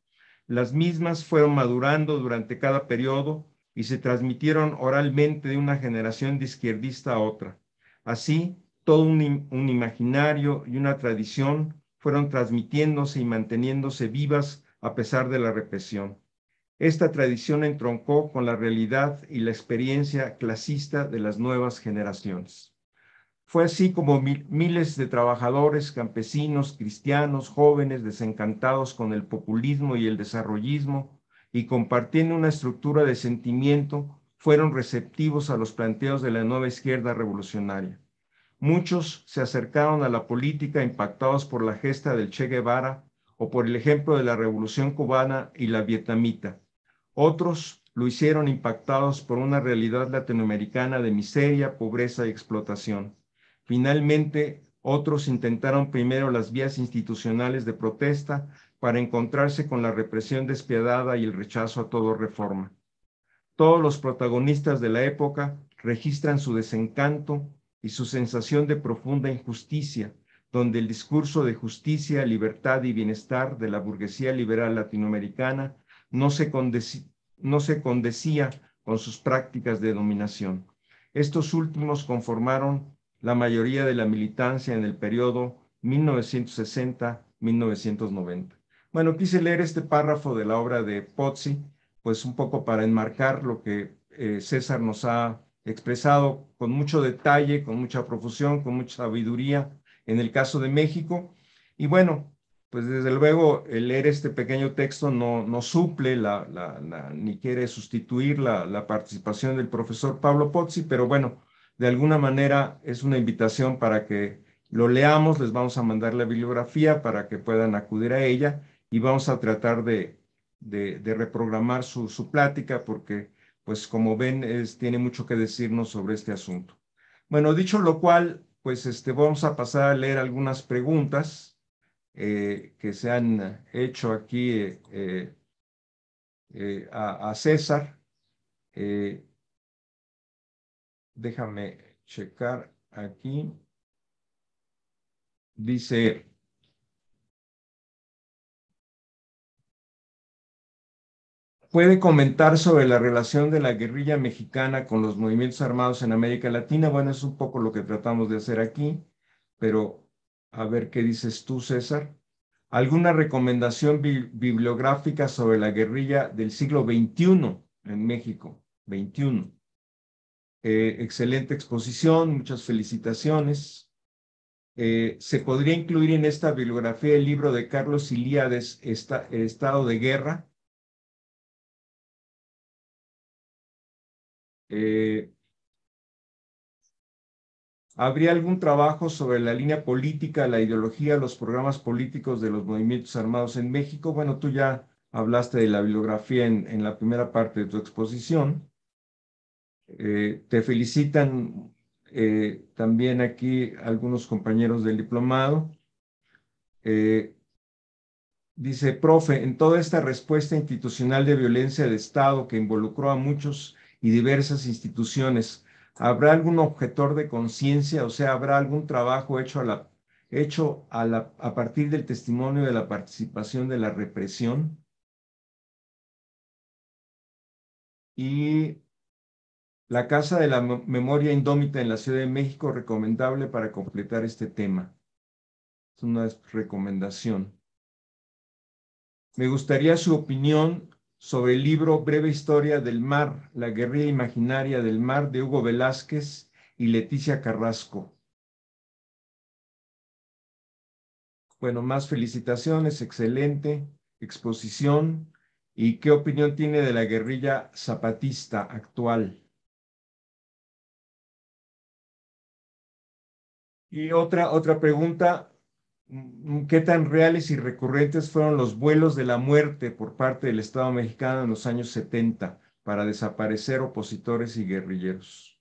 Las mismas fueron madurando durante cada periodo y se transmitieron oralmente de una generación de izquierdista a otra. Así, todo un, imaginario y una tradición fueron transmitiéndose y manteniéndose vivas a pesar de la represión. Esta tradición entroncó con la realidad y la experiencia clasista de las nuevas generaciones. Fue así como miles de trabajadores, campesinos, cristianos, jóvenes desencantados con el populismo y el desarrollismo y compartiendo una estructura de sentimiento, fueron receptivos a los planteos de la nueva izquierda revolucionaria. Muchos se acercaron a la política impactados por la gesta del Che Guevara o por el ejemplo de la Revolución cubana y la vietnamita. Otros lo hicieron impactados por una realidad latinoamericana de miseria, pobreza y explotación. Finalmente, otros intentaron primero las vías institucionales de protesta para encontrarse con la represión despiadada y el rechazo a toda reforma. Todos los protagonistas de la época registran su desencanto, y su sensación de profunda injusticia, donde el discurso de justicia, libertad y bienestar de la burguesía liberal latinoamericana no se, no se condecía con sus prácticas de dominación. Estos últimos conformaron la mayoría de la militancia en el periodo 1960-1990. Bueno, quise leer este párrafo de la obra de Pozzi, pues un poco para enmarcar lo que eh, César nos ha expresado con mucho detalle, con mucha profusión, con mucha sabiduría en el caso de México. Y bueno, pues desde luego el leer este pequeño texto no, no suple la, ni quiere sustituir la, participación del profesor Pablo Pozzi, pero bueno, de alguna manera es una invitación para que lo leamos, les vamos a mandar la bibliografía para que puedan acudir a ella y vamos a tratar de, reprogramar su, su plática porque pues como ven, es, tiene mucho que decirnos sobre este asunto. Bueno, dicho lo cual, pues este, vamos a pasar a leer algunas preguntas eh, que se han hecho aquí eh, eh, a, a, César. déjame checar aquí. Dice, puede comentar sobre la relación de la guerrilla mexicana con los movimientos armados en América Latina. Bueno, es un poco lo que tratamos de hacer aquí, pero a ver qué dices tú, César. ¿Alguna recomendación bibliográfica sobre la guerrilla del siglo XXI en México? 21. Eh, excelente exposición, muchas felicitaciones. Eh, se podría incluir en esta bibliografía el libro de Carlos Ilíades, el Estado de Guerra, Eh, ¿Habría algún trabajo sobre la línea política, la ideología, los programas políticos de los movimientos armados en México? Bueno, tú ya hablaste de la bibliografía en, la primera parte de tu exposición. Eh, te felicitan eh, también aquí algunos compañeros del diplomado. dice, profe, en toda esta respuesta institucional de violencia de Estado que involucró a muchos y diversas instituciones. ¿Habrá algún objetor de conciencia? O sea, ¿habrá algún trabajo hecho, a, la, hecho a, la, a partir del testimonio de la participación de la represión? Y la Casa de la Memoria Indómita en la Ciudad de México, recomendable para completar este tema. Es una recomendación. Me gustaría su opinión sobre el libro Breve Historia del Mar, la guerrilla imaginaria del mar de Hugo Velázquez y Leticia Carrasco. Bueno, más felicitaciones, excelente exposición. ¿Y qué opinión tiene de la guerrilla zapatista actual? Y otra, otra pregunta, Mm, qué tan reales y recurrentes fueron los vuelos de la muerte por parte del Estado mexicano en los años 70 para desaparecer opositores y guerrilleros.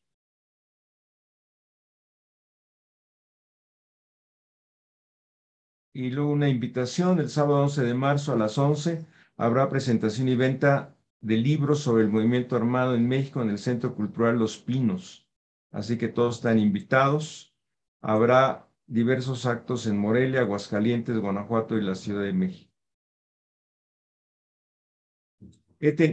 Y luego una invitación, el sábado 11 de marzo a las 11 habrá presentación y venta de libros sobre el movimiento armado en México en el Centro Cultural Los Pinos. Así que todos están invitados. Habrá diversos actos en Morelia, Aguascalientes, Guanajuato y la Ciudad de México.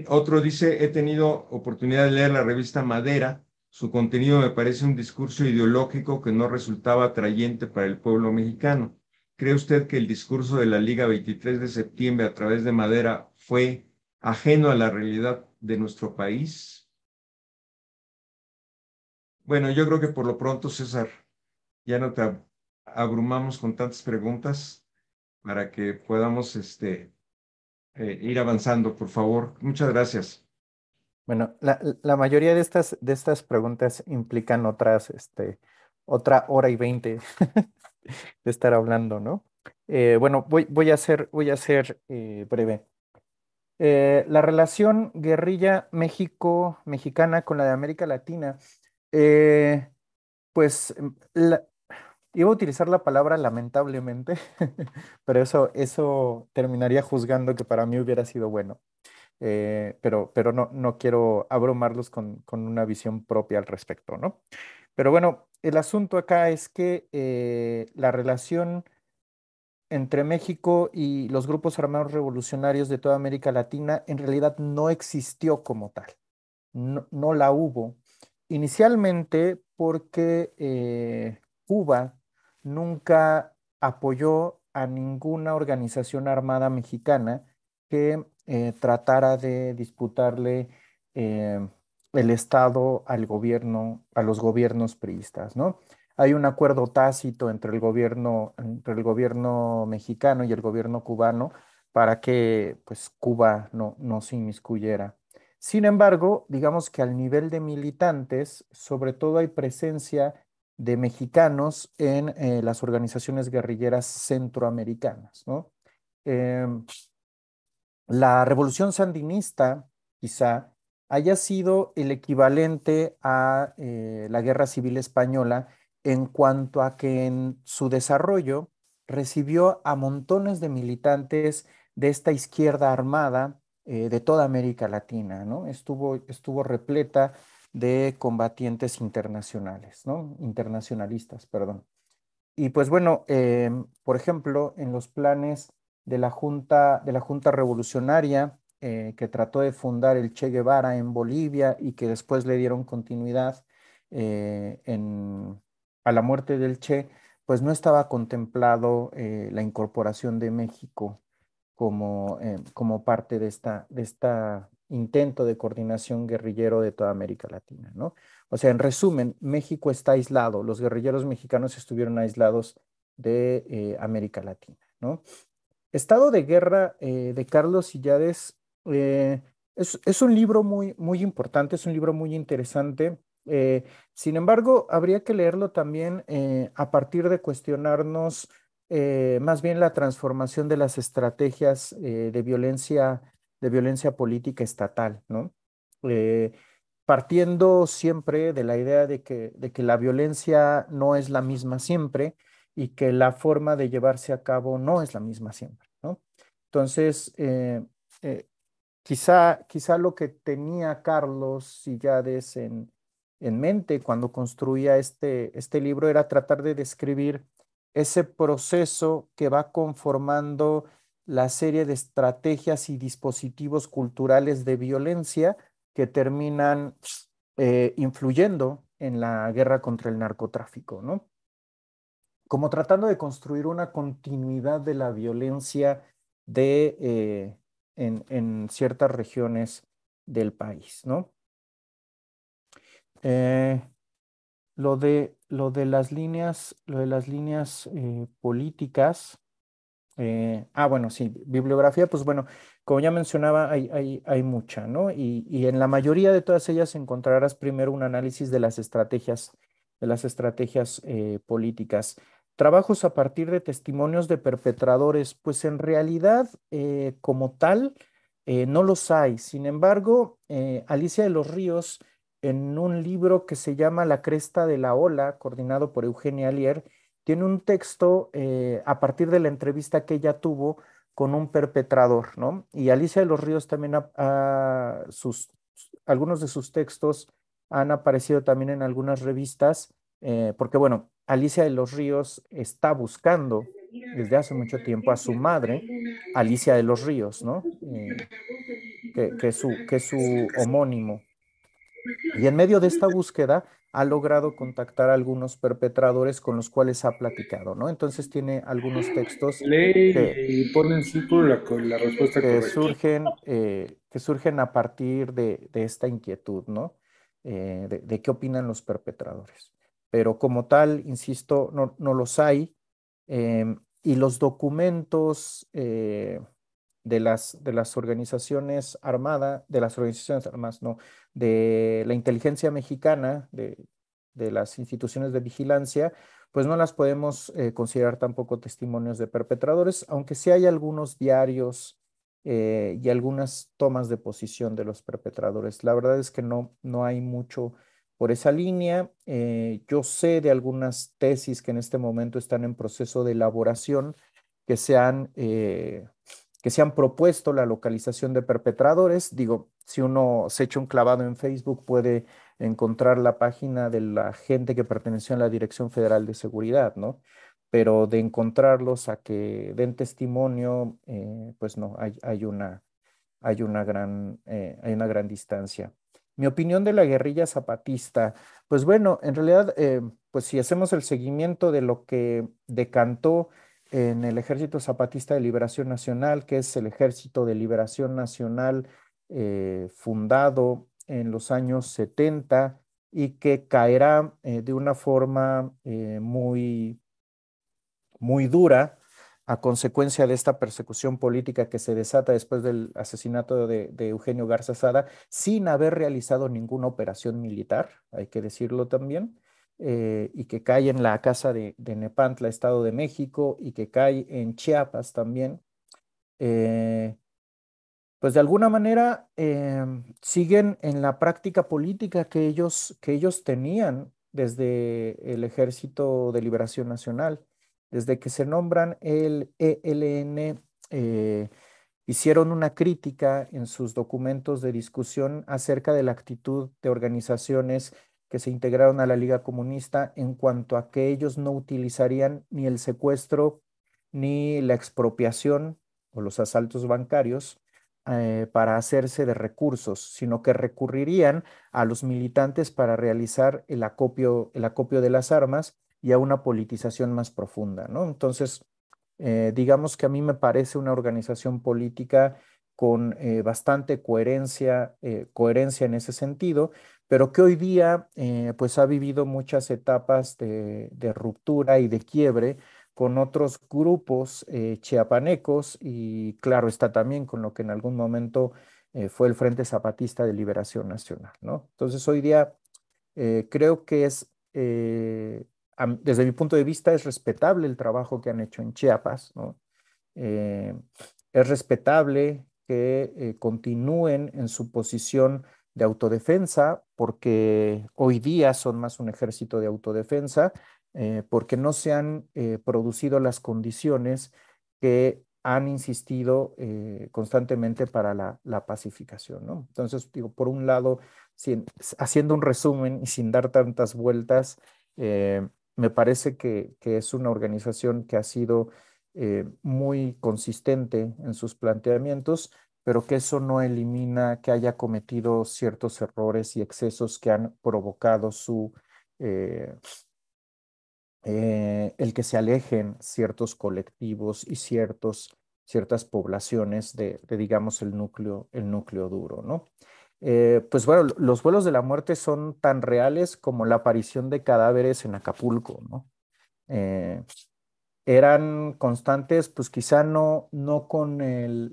otro dice, he tenido oportunidad de leer la revista Madera. Su contenido me parece un discurso ideológico que no resultaba atrayente para el pueblo mexicano. ¿Cree usted que el discurso de la Liga 23 de septiembre a través de Madera fue ajeno a la realidad de nuestro país? Bueno, yo creo que por lo pronto, César, ya no te abrumamos con tantas preguntas para que podamos este, eh, ir avanzando, por favor. Muchas gracias. Bueno, la, mayoría de estas, de estas preguntas implican otras, este, otra hora y veinte de estar hablando, ¿no? Eh, bueno, voy, voy, a ser, voy a eh, breve. la relación guerrilla México-mexicana con la de América Latina, pues la, Iba a utilizar la palabra lamentablemente, pero eso, eso terminaría juzgando que para mí hubiera sido bueno. Eh, pero pero no, no quiero abrumarlos con, una visión propia al respecto, ¿no? Pero bueno, el asunto acá es que eh, la relación entre México y los grupos armados revolucionarios de toda América Latina en realidad no existió como tal, no, la hubo. Inicialmente porque eh, Cuba nunca apoyó a ninguna organización armada mexicana que eh, tratara de disputarle eh, el Estado al gobierno, a los gobiernos priistas, ¿no? Hay un acuerdo tácito entre el gobierno, entre el gobierno mexicano y el gobierno cubano para que pues, Cuba no, no se inmiscuyera. Sin embargo, digamos que al nivel de militantes, sobre todo hay presencia de mexicanos en eh, las organizaciones guerrilleras centroamericanas. Em, la revolución sandinista, quizá, haya sido el equivalente a eh, la guerra civil española en cuanto a que en su desarrollo recibió a montones de militantes de esta izquierda armada eh, de toda América Latina. ¿no? Estuvo, estuvo repleta de combatientes internacionales, ¿no? Internacionalistas, perdón. Y pues bueno, eh, por ejemplo, en los planes de la Junta, de la junta Revolucionaria eh, que trató de fundar el Che Guevara en Bolivia y que después le dieron continuidad eh, a la muerte del Che, pues no estaba contemplado la incorporación de México como, como parte de esta, de esta intento de coordinación guerrillero de toda América Latina, ¿no? O sea, en resumen, México está aislado, los guerrilleros mexicanos estuvieron aislados de eh, América Latina, ¿no? Estado de Guerra eh, de Carlos Illades eh, es, es, un libro muy, muy importante, es un libro muy interesante. sin embargo, habría que leerlo también a partir de cuestionarnos más bien la transformación de las estrategias de violencia de violencia política estatal, ¿no? Eh, partiendo siempre de la idea de que, de que la violencia no es la misma siempre y que la forma de llevarse a cabo no es la misma siempre, ¿no? Entonces, eh, eh, quizá, quizá lo que tenía Carlos Sillades en, en mente cuando construía este, este libro era tratar de describir ese proceso que va conformando la serie de estrategias y dispositivos culturales de violencia que terminan eh, influyendo en la guerra contra el narcotráfico, ¿no? Como tratando de construir una continuidad de la violencia de, eh, en, ciertas regiones del país, ¿no? Eh, lo, de, lo de las líneas, lo de las líneas políticas, eh, ah, bueno, sí, bibliografía, pues bueno, como ya mencionaba, hay, mucha, ¿no? Y, en la mayoría de todas ellas encontrarás primero un análisis de las estrategias, de las estrategias eh, políticas. Trabajos a partir de testimonios de perpetradores, pues en realidad, eh, como tal, no los hay. Sin embargo, Alicia de los Ríos, en un libro que se llama La cresta de la ola, coordinado por Eugenia Allier tiene un texto eh, a partir de la entrevista que ella tuvo con un perpetrador, ¿no? Y Alicia de los Ríos también sus, algunos de sus textos han aparecido también en algunas revistas, eh, porque bueno, Alicia de los Ríos está buscando desde hace mucho tiempo a su madre, Alicia de los Ríos, ¿no? Eh, que, que, su, que su homónimo. Y en medio de esta búsqueda, ha logrado contactar a algunos perpetradores con los cuales ha platicado, ¿no? Entonces tiene algunos textos que, y ponen la, respuesta que surgen eh, que surgen a partir de, esta inquietud, ¿no? Eh, de, qué opinan los perpetradores. Pero como tal, insisto, no, los hay em, y los documentos eh, de las, de las organizaciones armadas, de las organizaciones armadas, no, de la inteligencia mexicana, de, de las instituciones de vigilancia, pues no las podemos eh, considerar tampoco testimonios de perpetradores, aunque sí hay algunos diarios eh, y algunas tomas de posición de los perpetradores. La verdad es que no, no hay mucho por esa línea. Eh, yo sé de algunas tesis que en este momento están en proceso de elaboración que se han que se han propuesto la localización de perpetradores. Digo, si uno se echa un clavado en Facebook puede encontrar la página de la gente que perteneció a la Dirección Federal de Seguridad, ¿no? Pero de encontrarlos a que den testimonio, eh, pues no, hay, una, hay, una gran, eh, hay una gran distancia. Mi opinión de la guerrilla zapatista, pues bueno, en realidad, eh, pues si hacemos el seguimiento de lo que decantó en el Ejército Zapatista de Liberación Nacional, que es el Ejército de Liberación Nacional eh, fundado en los años 70 y que caerá eh, de una forma eh, muy, muy dura a consecuencia de esta persecución política que se desata después del asesinato de, de Eugenio Garza Sada, sin haber realizado ninguna operación militar, hay que decirlo también. Eh, y que cae en la casa de, Nepantla, Estado de México, y que cae en Chiapas también, eh, pues de alguna manera em, siguen en la práctica política que ellos, que ellos tenían desde el Ejército de Liberación Nacional, desde que se nombran el ELN eh, hicieron una crítica en sus documentos de discusión acerca de la actitud de organizaciones que se integraron a la Liga Comunista en cuanto a que ellos no utilizarían ni el secuestro ni la expropiación o los asaltos bancarios eh, para hacerse de recursos, sino que recurrirían a los militantes para realizar el acopio, el acopio de las armas y a una politización más profunda. ¿no? Entonces, eh, digamos que a mí me parece una organización política con eh, bastante coherencia, coherencia en ese sentido pero que hoy día eh, pues ha vivido muchas etapas de, ruptura y de quiebre con otros grupos eh, chiapanecos y claro está también con lo que en algún momento eh, fue el Frente Zapatista de Liberación Nacional, ¿no? Entonces hoy día creo que es, desde mi punto de vista, es respetable el trabajo que han hecho en Chiapas, ¿no? es respetable que continúen en su posición de autodefensa, porque hoy día son más un ejército de autodefensa, eh, porque no se han eh, producido las condiciones que han insistido eh, constantemente para la, pacificación. Entonces, digo, por un lado, haciendo un resumen y sin dar tantas vueltas, me parece que, es una organización que ha sido muy consistente en sus planteamientos pero que eso no elimina que haya cometido ciertos errores y excesos que han provocado su eh, eh, el que se alejen ciertos colectivos y ciertos, ciertas poblaciones de, digamos, el núcleo, el núcleo duro, ¿no? Eh, pues bueno, los vuelos de la muerte son tan reales como la aparición de cadáveres en Acapulco, ¿no? eran constantes, pues quizá no, no con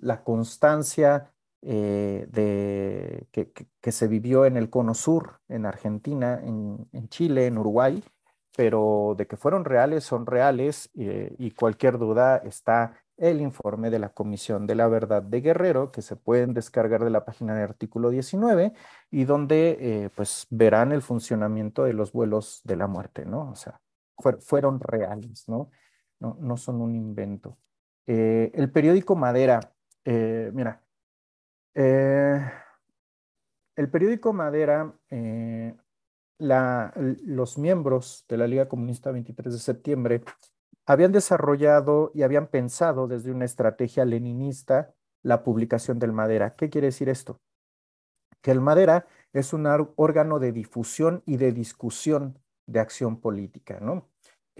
la constancia eh, de, que, que, se vivió en el Cono Sur, en Argentina, en, en, Chile, en Uruguay, pero de que fueron reales, son reales eh, y cualquier duda está el informe de la Comisión de la Verdad de Guerrero, que se pueden descargar de la página de artículo 19 y donde eh, pues verán el funcionamiento de los vuelos de la muerte, ¿no? O sea, fueron reales, ¿no? no, son un invento. Eh, el periódico Madera, eh, mira, eh, el periódico Madera, los miembros de la Liga Comunista 23 de septiembre habían desarrollado y habían pensado desde una estrategia leninista la publicación del Madera. ¿Qué quiere decir esto? Que el Madera es un órgano de difusión y de discusión de acción política, ¿no?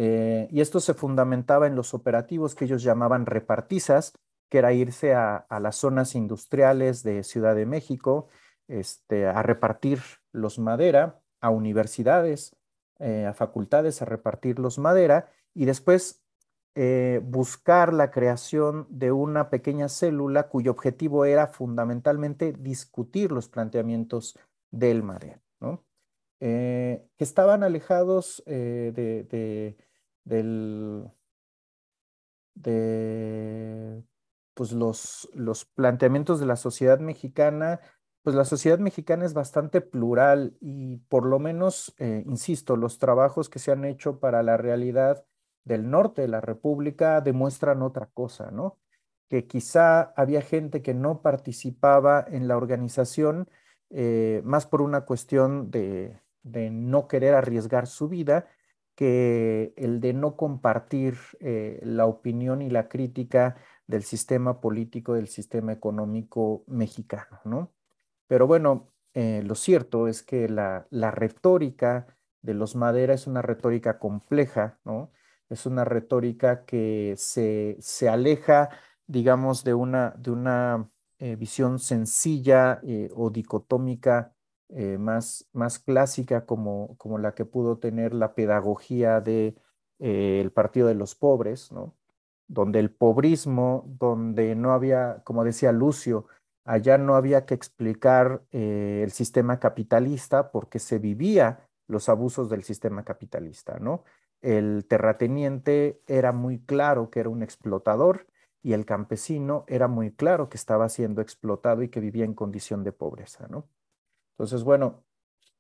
Eh, y esto se fundamentaba en los operativos que ellos llamaban repartizas, que era irse a, las zonas industriales de Ciudad de México este, a repartir los madera, a universidades, eh, a facultades a repartir los madera y después eh, buscar la creación de una pequeña célula cuyo objetivo era fundamentalmente discutir los planteamientos del madera, ¿no? estaban alejados de, del, de pues los, planteamientos de la sociedad mexicana, pues la sociedad mexicana es bastante plural y por lo menos, eh, insisto, los trabajos que se han hecho para la realidad del norte de la República demuestran otra cosa, ¿no? Que quizá había gente que no participaba en la organización eh, más por una cuestión de, de no querer arriesgar su vida que el de no compartir eh, la opinión y la crítica del sistema político, del sistema económico mexicano, ¿no? Pero bueno, eh, lo cierto es que la, retórica de los Madera es una retórica compleja, ¿no? Es una retórica que se, aleja, digamos, de una, de una eh, visión sencilla o dicotómica eh, más, más clásica como, como la que pudo tener la pedagogía del de, eh, el Partido de los Pobres, ¿no? donde el pobrismo, donde no había, como decía Lucio, allá no había que explicar eh, el sistema capitalista porque se vivía los abusos del sistema capitalista, ¿no? El terrateniente era muy claro que era un explotador y el campesino era muy claro que estaba siendo explotado y que vivía en condición de pobreza, ¿no? Entonces, bueno,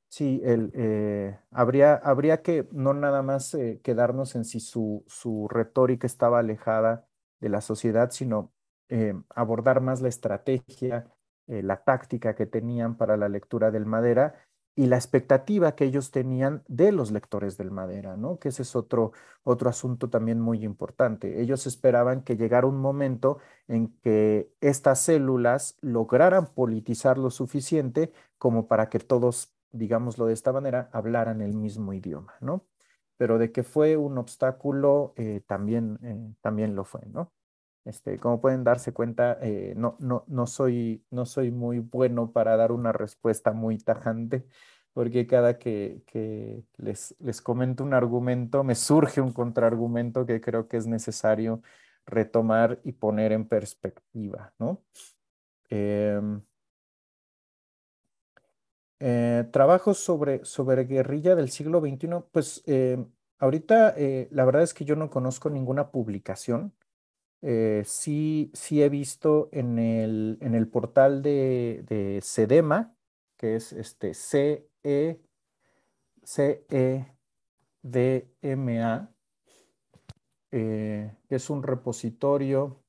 sí, el, eh, habría, habría que no nada más eh, quedarnos en si su, su retórica estaba alejada de la sociedad, sino eh, abordar más la estrategia, la táctica que tenían para la lectura del Madera y la expectativa que ellos tenían de los lectores del Madera, ¿no? Que ese es otro, otro asunto también muy importante. Ellos esperaban que llegara un momento en que estas células lograran politizar lo suficiente como para que todos, digámoslo de esta manera, hablaran el mismo idioma, ¿no? Pero de que fue un obstáculo, eh, también, eh, también lo fue, ¿no? Este, como pueden darse cuenta, eh, no, no, no, soy, no soy muy bueno para dar una respuesta muy tajante, porque cada que, que les, les comento un argumento, me surge un contraargumento que creo que es necesario retomar y poner en perspectiva, ¿no? Eh, eh, trabajos sobre, guerrilla del siglo XXI, pues eh, ahorita eh, la verdad es que yo no conozco ninguna publicación. sí, he visto en el, portal de, de CEDEMA, que es este C e, C E D M A, que es un repositorio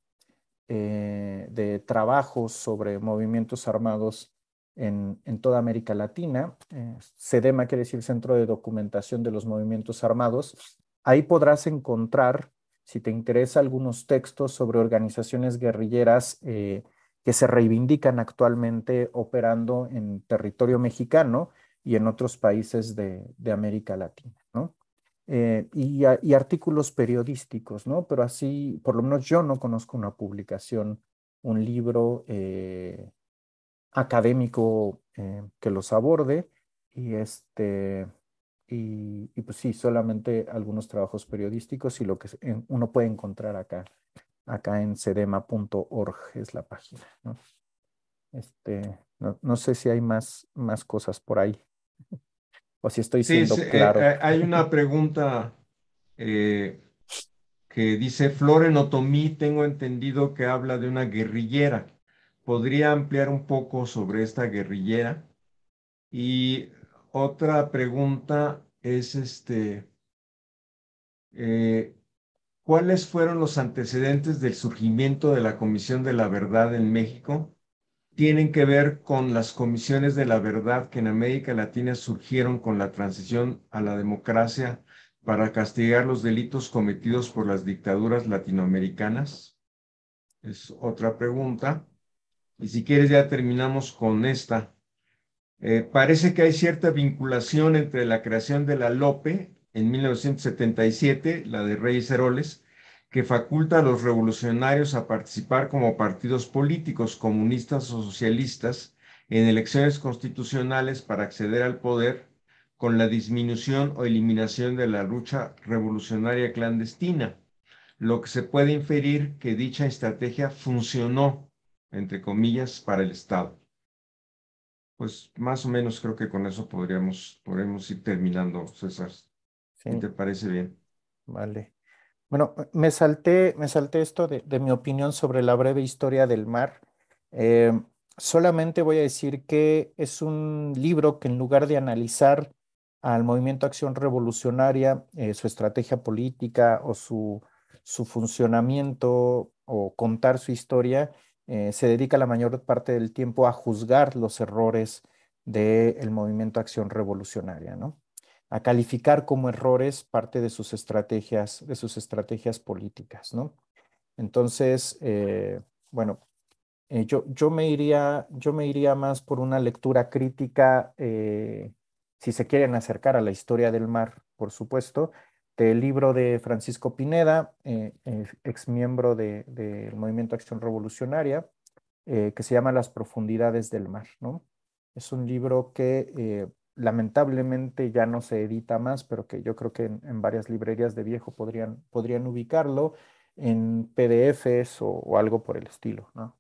de trabajos sobre movimientos armados en, toda América Latina. Eh, quiere decir Centro de Documentación de los Movimientos Armados. Ahí podrás encontrar, si te interesa, algunos textos sobre organizaciones guerrilleras eh, que se reivindican actualmente operando en territorio mexicano y en otros países de, América Latina, ¿no? Eh, y, artículos periodísticos, ¿no? Pero así, por lo menos yo no conozco una publicación, un libro eh, académico eh, que los aborde y este y, pues sí solamente algunos trabajos periodísticos y lo que uno puede encontrar acá acá en sedema.org es la página ¿no? este no, sé si hay más más cosas por ahí o si estoy siendo eh, claro eh, hay una pregunta que dice Flor en tengo entendido que habla de una guerrillera podría ampliar un poco sobre esta guerrillera. Y otra pregunta es este, eh, ¿cuáles fueron los antecedentes del surgimiento de la Comisión de la Verdad en México? ¿Tienen que ver con las comisiones de la verdad que en América Latina surgieron con la transición a la democracia para castigar los delitos cometidos por las dictaduras latinoamericanas? Es otra pregunta y si quieres ya terminamos con esta. Eh, parece que hay cierta vinculación entre la creación de la LOPE en 1977, la de Reyes Heroles, que faculta a los revolucionarios a participar como partidos políticos, comunistas o socialistas, en elecciones constitucionales para acceder al poder con la disminución o eliminación de la lucha revolucionaria clandestina, lo que se puede inferir que dicha estrategia funcionó entre comillas, para el Estado. Pues más o menos creo que con eso podríamos, podríamos ir terminando, César. ¿Te parece bien? Vale. Bueno, me salté, me salté esto de, mi opinión sobre la breve historia del mar. Em, solamente voy a decir que es un libro que en lugar de analizar al movimiento Acción Revolucionaria, eh, su estrategia política o su, su funcionamiento o contar su historia, eh, se dedica la mayor parte del tiempo a juzgar los errores del movimiento Acción Revolucionaria, ¿no? a calificar como errores parte de sus estrategias, de sus estrategias políticas. ¿no? Entonces, eh, bueno, eh, me iría, yo me iría más por una lectura crítica, si se quieren acercar a la historia del mar, por supuesto, del libro de Francisco Pineda, eh, eh, ex miembro del Movimiento Acción Revolucionaria, eh, que se llama Las Profundidades del Mar. ¿no? Es un libro que lamentablemente ya no se edita más, pero que yo creo que en, varias librerías de viejo podrían, podrían ubicarlo en PDFs o, algo por el estilo. ¿no?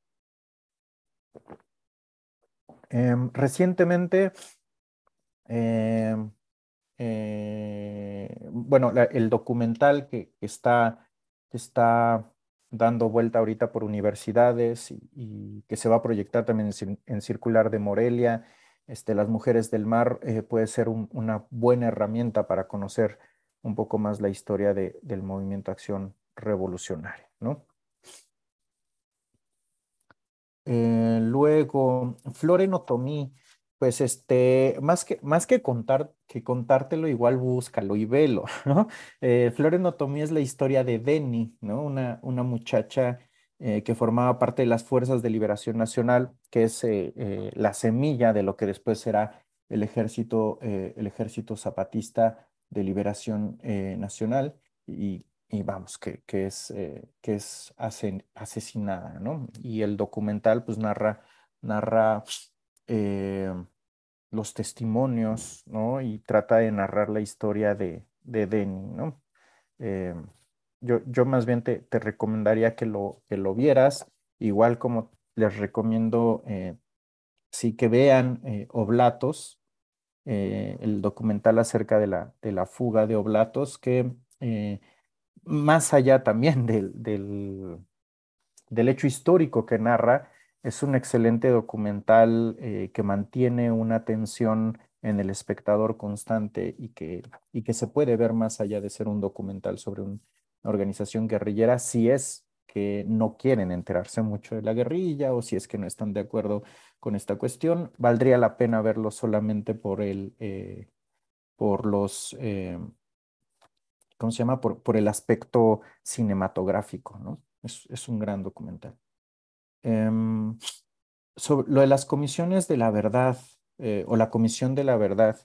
Em, recientemente, em, eh, bueno, el documental que, está, dando vuelta ahorita por universidades y, que se va a proyectar también en, Circular de Morelia. Este, las mujeres del mar eh, puede ser una buena herramienta para conocer un poco más la historia del movimiento Acción Revolucionaria. ¿no? Eh, luego, pues este, más que, más que, contar, que contártelo, igual búscalo y velo, ¿no? Eh, Florenotomía es la historia de Denny, ¿no? Una, una muchacha eh, que formaba parte de las Fuerzas de Liberación Nacional, que es eh, eh, la semilla de lo que después será el ejército, el ejército zapatista de liberación nacional y, vamos, que, que es, que es asesinada, ¿no? Y el documental pues narra, narra eh, los testimonios, ¿no? Y trata de narrar la historia de, de Denny, ¿no? Eh, yo, yo, más bien te, te, recomendaría que lo, que lo vieras, igual como les recomiendo, eh, que vean Oblatos, el documental acerca de la, de la fuga de Oblatos, que más allá también del, del, del hecho histórico que narra, es un excelente documental eh, que mantiene una tensión en el espectador constante y que, y que se puede ver más allá de ser un documental sobre una organización guerrillera, si es que no quieren enterarse mucho de la guerrilla o si es que no están de acuerdo con esta cuestión, valdría la pena verlo solamente por el, eh, por los, eh, ¿cómo se llama? Por, el aspecto cinematográfico, ¿no? es un gran documental. Em, sobre lo de las comisiones de la verdad eh, o la comisión de la verdad.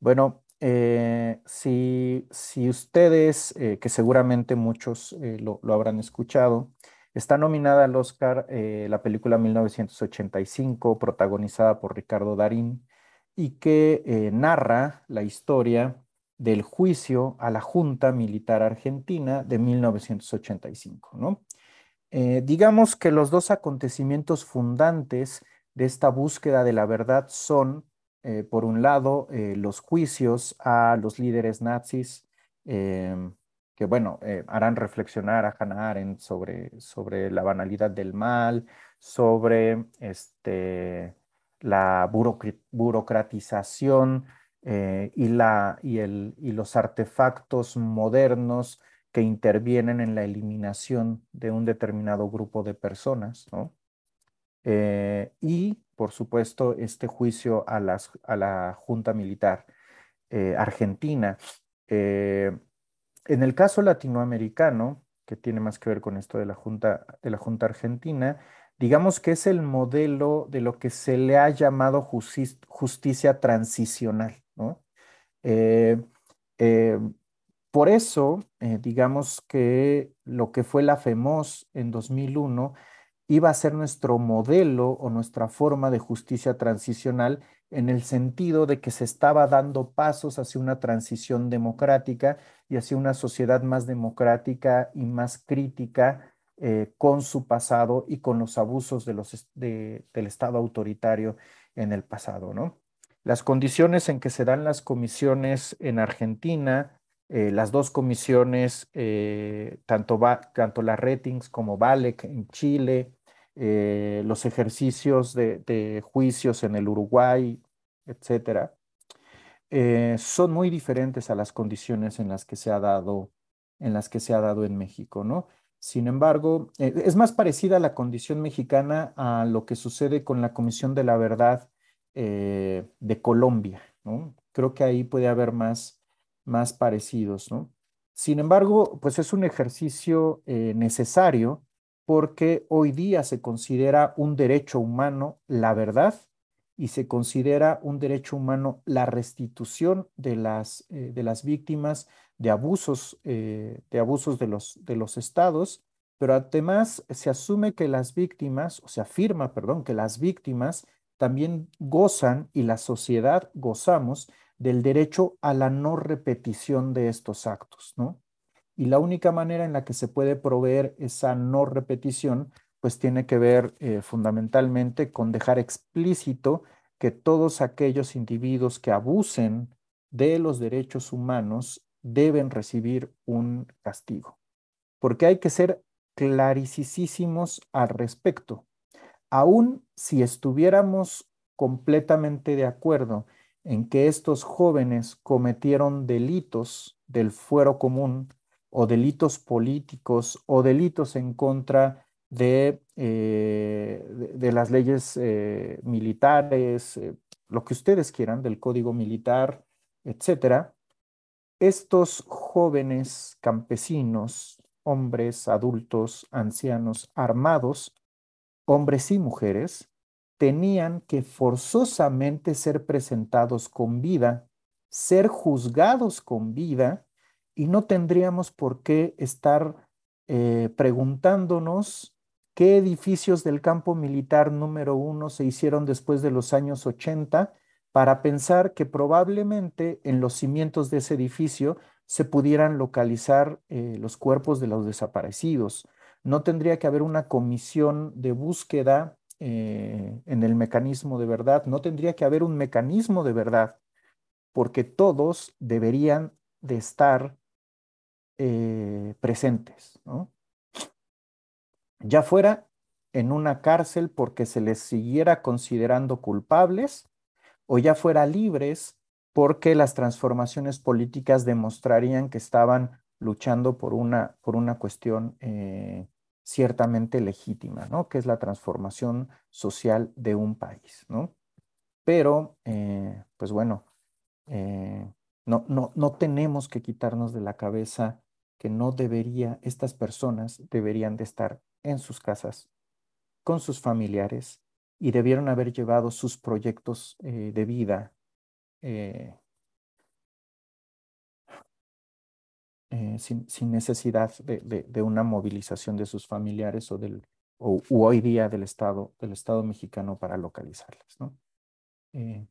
Bueno, eh, si, si, ustedes, eh, que seguramente muchos lo, lo, habrán escuchado, está nominada al Oscar la película 1985, protagonizada por Ricardo Darín, y que narra la historia del juicio a la Junta Militar Argentina de 1985, ¿no? Eh, digamos que los dos acontecimientos fundantes de esta búsqueda de la verdad son, eh, por un lado, eh, los juicios a los líderes nazis, em, que bueno, harán reflexionar a Hannah Arendt sobre, la banalidad del mal, sobre este, la burocratización y, la, y, el, y los artefactos modernos que intervienen en la eliminación de un determinado grupo de personas, ¿no? Eh, y, por supuesto, este juicio a, a la Junta Militar eh, Argentina. Eh, en el caso latinoamericano, que tiene más que ver con esto de la Junta, de la junta Argentina, digamos que es el modelo de lo que se le ha llamado justicia transicional, ¿no? Por eso, eh, digamos que lo que fue la FEMOS en 2001 iba a ser nuestro modelo o nuestra forma de justicia transicional en el sentido de que se estaba dando pasos hacia una transición democrática y hacia una sociedad más democrática y más crítica eh, con su pasado y con los abusos del Estado autoritario en el pasado. ¿no? Las condiciones en que se dan las comisiones en Argentina eh, las dos comisiones, eh, tanto, tanto las ratings como VALEC en Chile, eh, los ejercicios de, juicios en el Uruguay, etcétera, son muy diferentes a las condiciones en las que se ha dado en, las que se ha dado en México, ¿no? Sin embargo, es más parecida a la condición mexicana a lo que sucede con la Comisión de la Verdad de Colombia, Creo que ahí puede haber más, más parecidos, ¿no? Sin embargo, pues es un ejercicio eh, necesario porque hoy día se considera un derecho humano la verdad y se considera un derecho humano la restitución de las, eh, de las víctimas de abusos, eh, de, abusos de, los, de los estados, pero además se asume que las víctimas, o se afirma, perdón, que las víctimas también gozan y la sociedad gozamos del derecho a la no repetición de estos actos, ¿no? Y la única manera en la que se puede proveer esa no repetición, pues tiene que ver eh, fundamentalmente con dejar explícito que todos aquellos individuos que abusen de los derechos humanos deben recibir un castigo. Porque hay que ser claricísimos al respecto. Aún si estuviéramos completamente de acuerdo en que estos jóvenes cometieron delitos del fuero común o delitos políticos o delitos en contra de, eh, de, las leyes eh, militares, eh, lo que ustedes quieran, del código militar, etcétera. Estos jóvenes campesinos, hombres, adultos, ancianos, armados, hombres y mujeres, tenían que forzosamente ser presentados con vida, ser juzgados con vida, y no tendríamos por qué estar eh, preguntándonos qué edificios del campo militar número uno se hicieron después de los años 80 para pensar que probablemente en los cimientos de ese edificio se pudieran localizar eh, los cuerpos de los desaparecidos. No tendría que haber una comisión de búsqueda eh, en el mecanismo de verdad. No tendría que haber un mecanismo de verdad, porque todos deberían de estar eh, presentes, ya fuera en una cárcel porque se les siguiera considerando culpables o ya fuera libres porque las transformaciones políticas demostrarían que estaban luchando por una, por una cuestión eh, ciertamente legítima, ¿no? que es la transformación social de un país. ¿no? Pero, eh, pues bueno, eh, no, no, no tenemos que quitarnos de la cabeza que no debería, estas personas deberían de estar en sus casas, con sus familiares, y debieron haber llevado sus proyectos eh, de vida Eh, sin, necesidad de, una movilización de sus familiares o del hoy día del Estado, del Estado mexicano para localizarlas. Eh,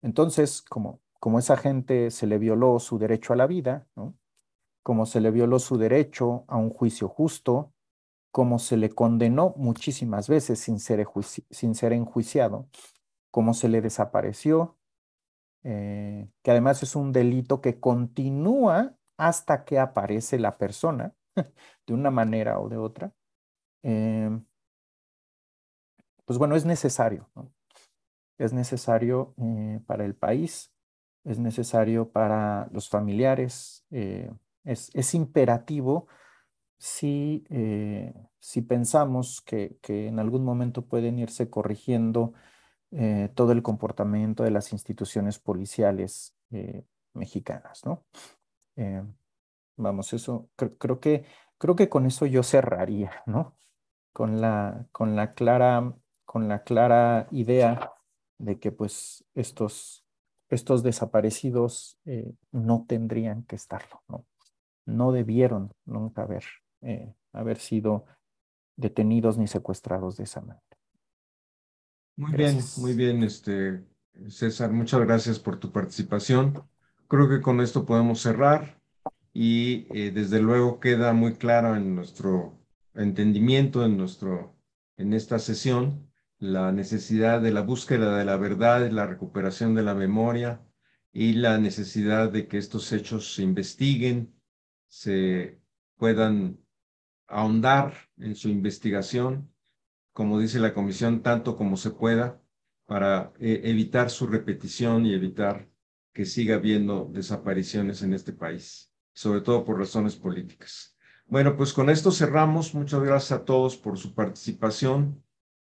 entonces, como, como esa gente se le violó su derecho a la vida, como se le violó su derecho a un juicio justo, como se le condenó muchísimas veces sin ser, sin ser enjuiciado, como se le desapareció, eh, que además es un delito que continúa hasta que aparece la persona, de una manera o de otra, em, pues bueno, es necesario, ¿no? Es necesario eh, para el país, es necesario para los familiares, eh, es, imperativo eh, si, pensamos que, que, en algún momento pueden irse corrigiendo todo el comportamiento de las instituciones policiales mexicanas, ¿no? Eh, vamos, eso creo, que, creo que con eso yo cerraría, ¿no? Con la, con la, clara, con la clara idea de que pues estos, estos desaparecidos eh, no tendrían que estarlo, ¿no? No debieron nunca haber, eh, haber sido detenidos ni secuestrados de esa manera. Muy bien, muy bien, este, César, muchas gracias por tu participación creo que con esto podemos cerrar y eh, desde luego queda muy claro en nuestro entendimiento, en, nuestro, en esta sesión, la necesidad de la búsqueda de la verdad, la recuperación de la memoria y la necesidad de que estos hechos se investiguen, se puedan ahondar en su investigación, como dice la comisión, tanto como se pueda, para eh, evitar su repetición y evitar que siga habiendo desapariciones en este país, sobre todo por razones políticas. Bueno, pues con esto cerramos. Muchas gracias a todos por su participación.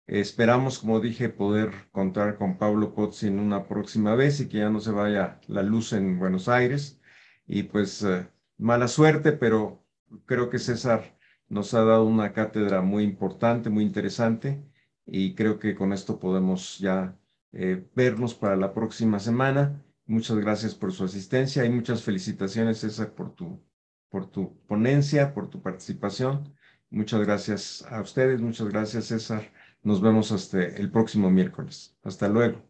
Esperamos, como dije, poder contar con Pablo Pozzi en una próxima vez y que ya no se vaya la luz en Buenos Aires. Y pues eh, mala suerte, pero creo que César nos ha dado una cátedra muy importante, muy interesante, y creo que con esto podemos ya eh, vernos para la próxima semana. Muchas gracias por su asistencia y muchas felicitaciones, César, por tu, por tu ponencia, por tu participación. Muchas gracias a ustedes, muchas gracias, César. Nos vemos hasta el próximo miércoles. Hasta luego.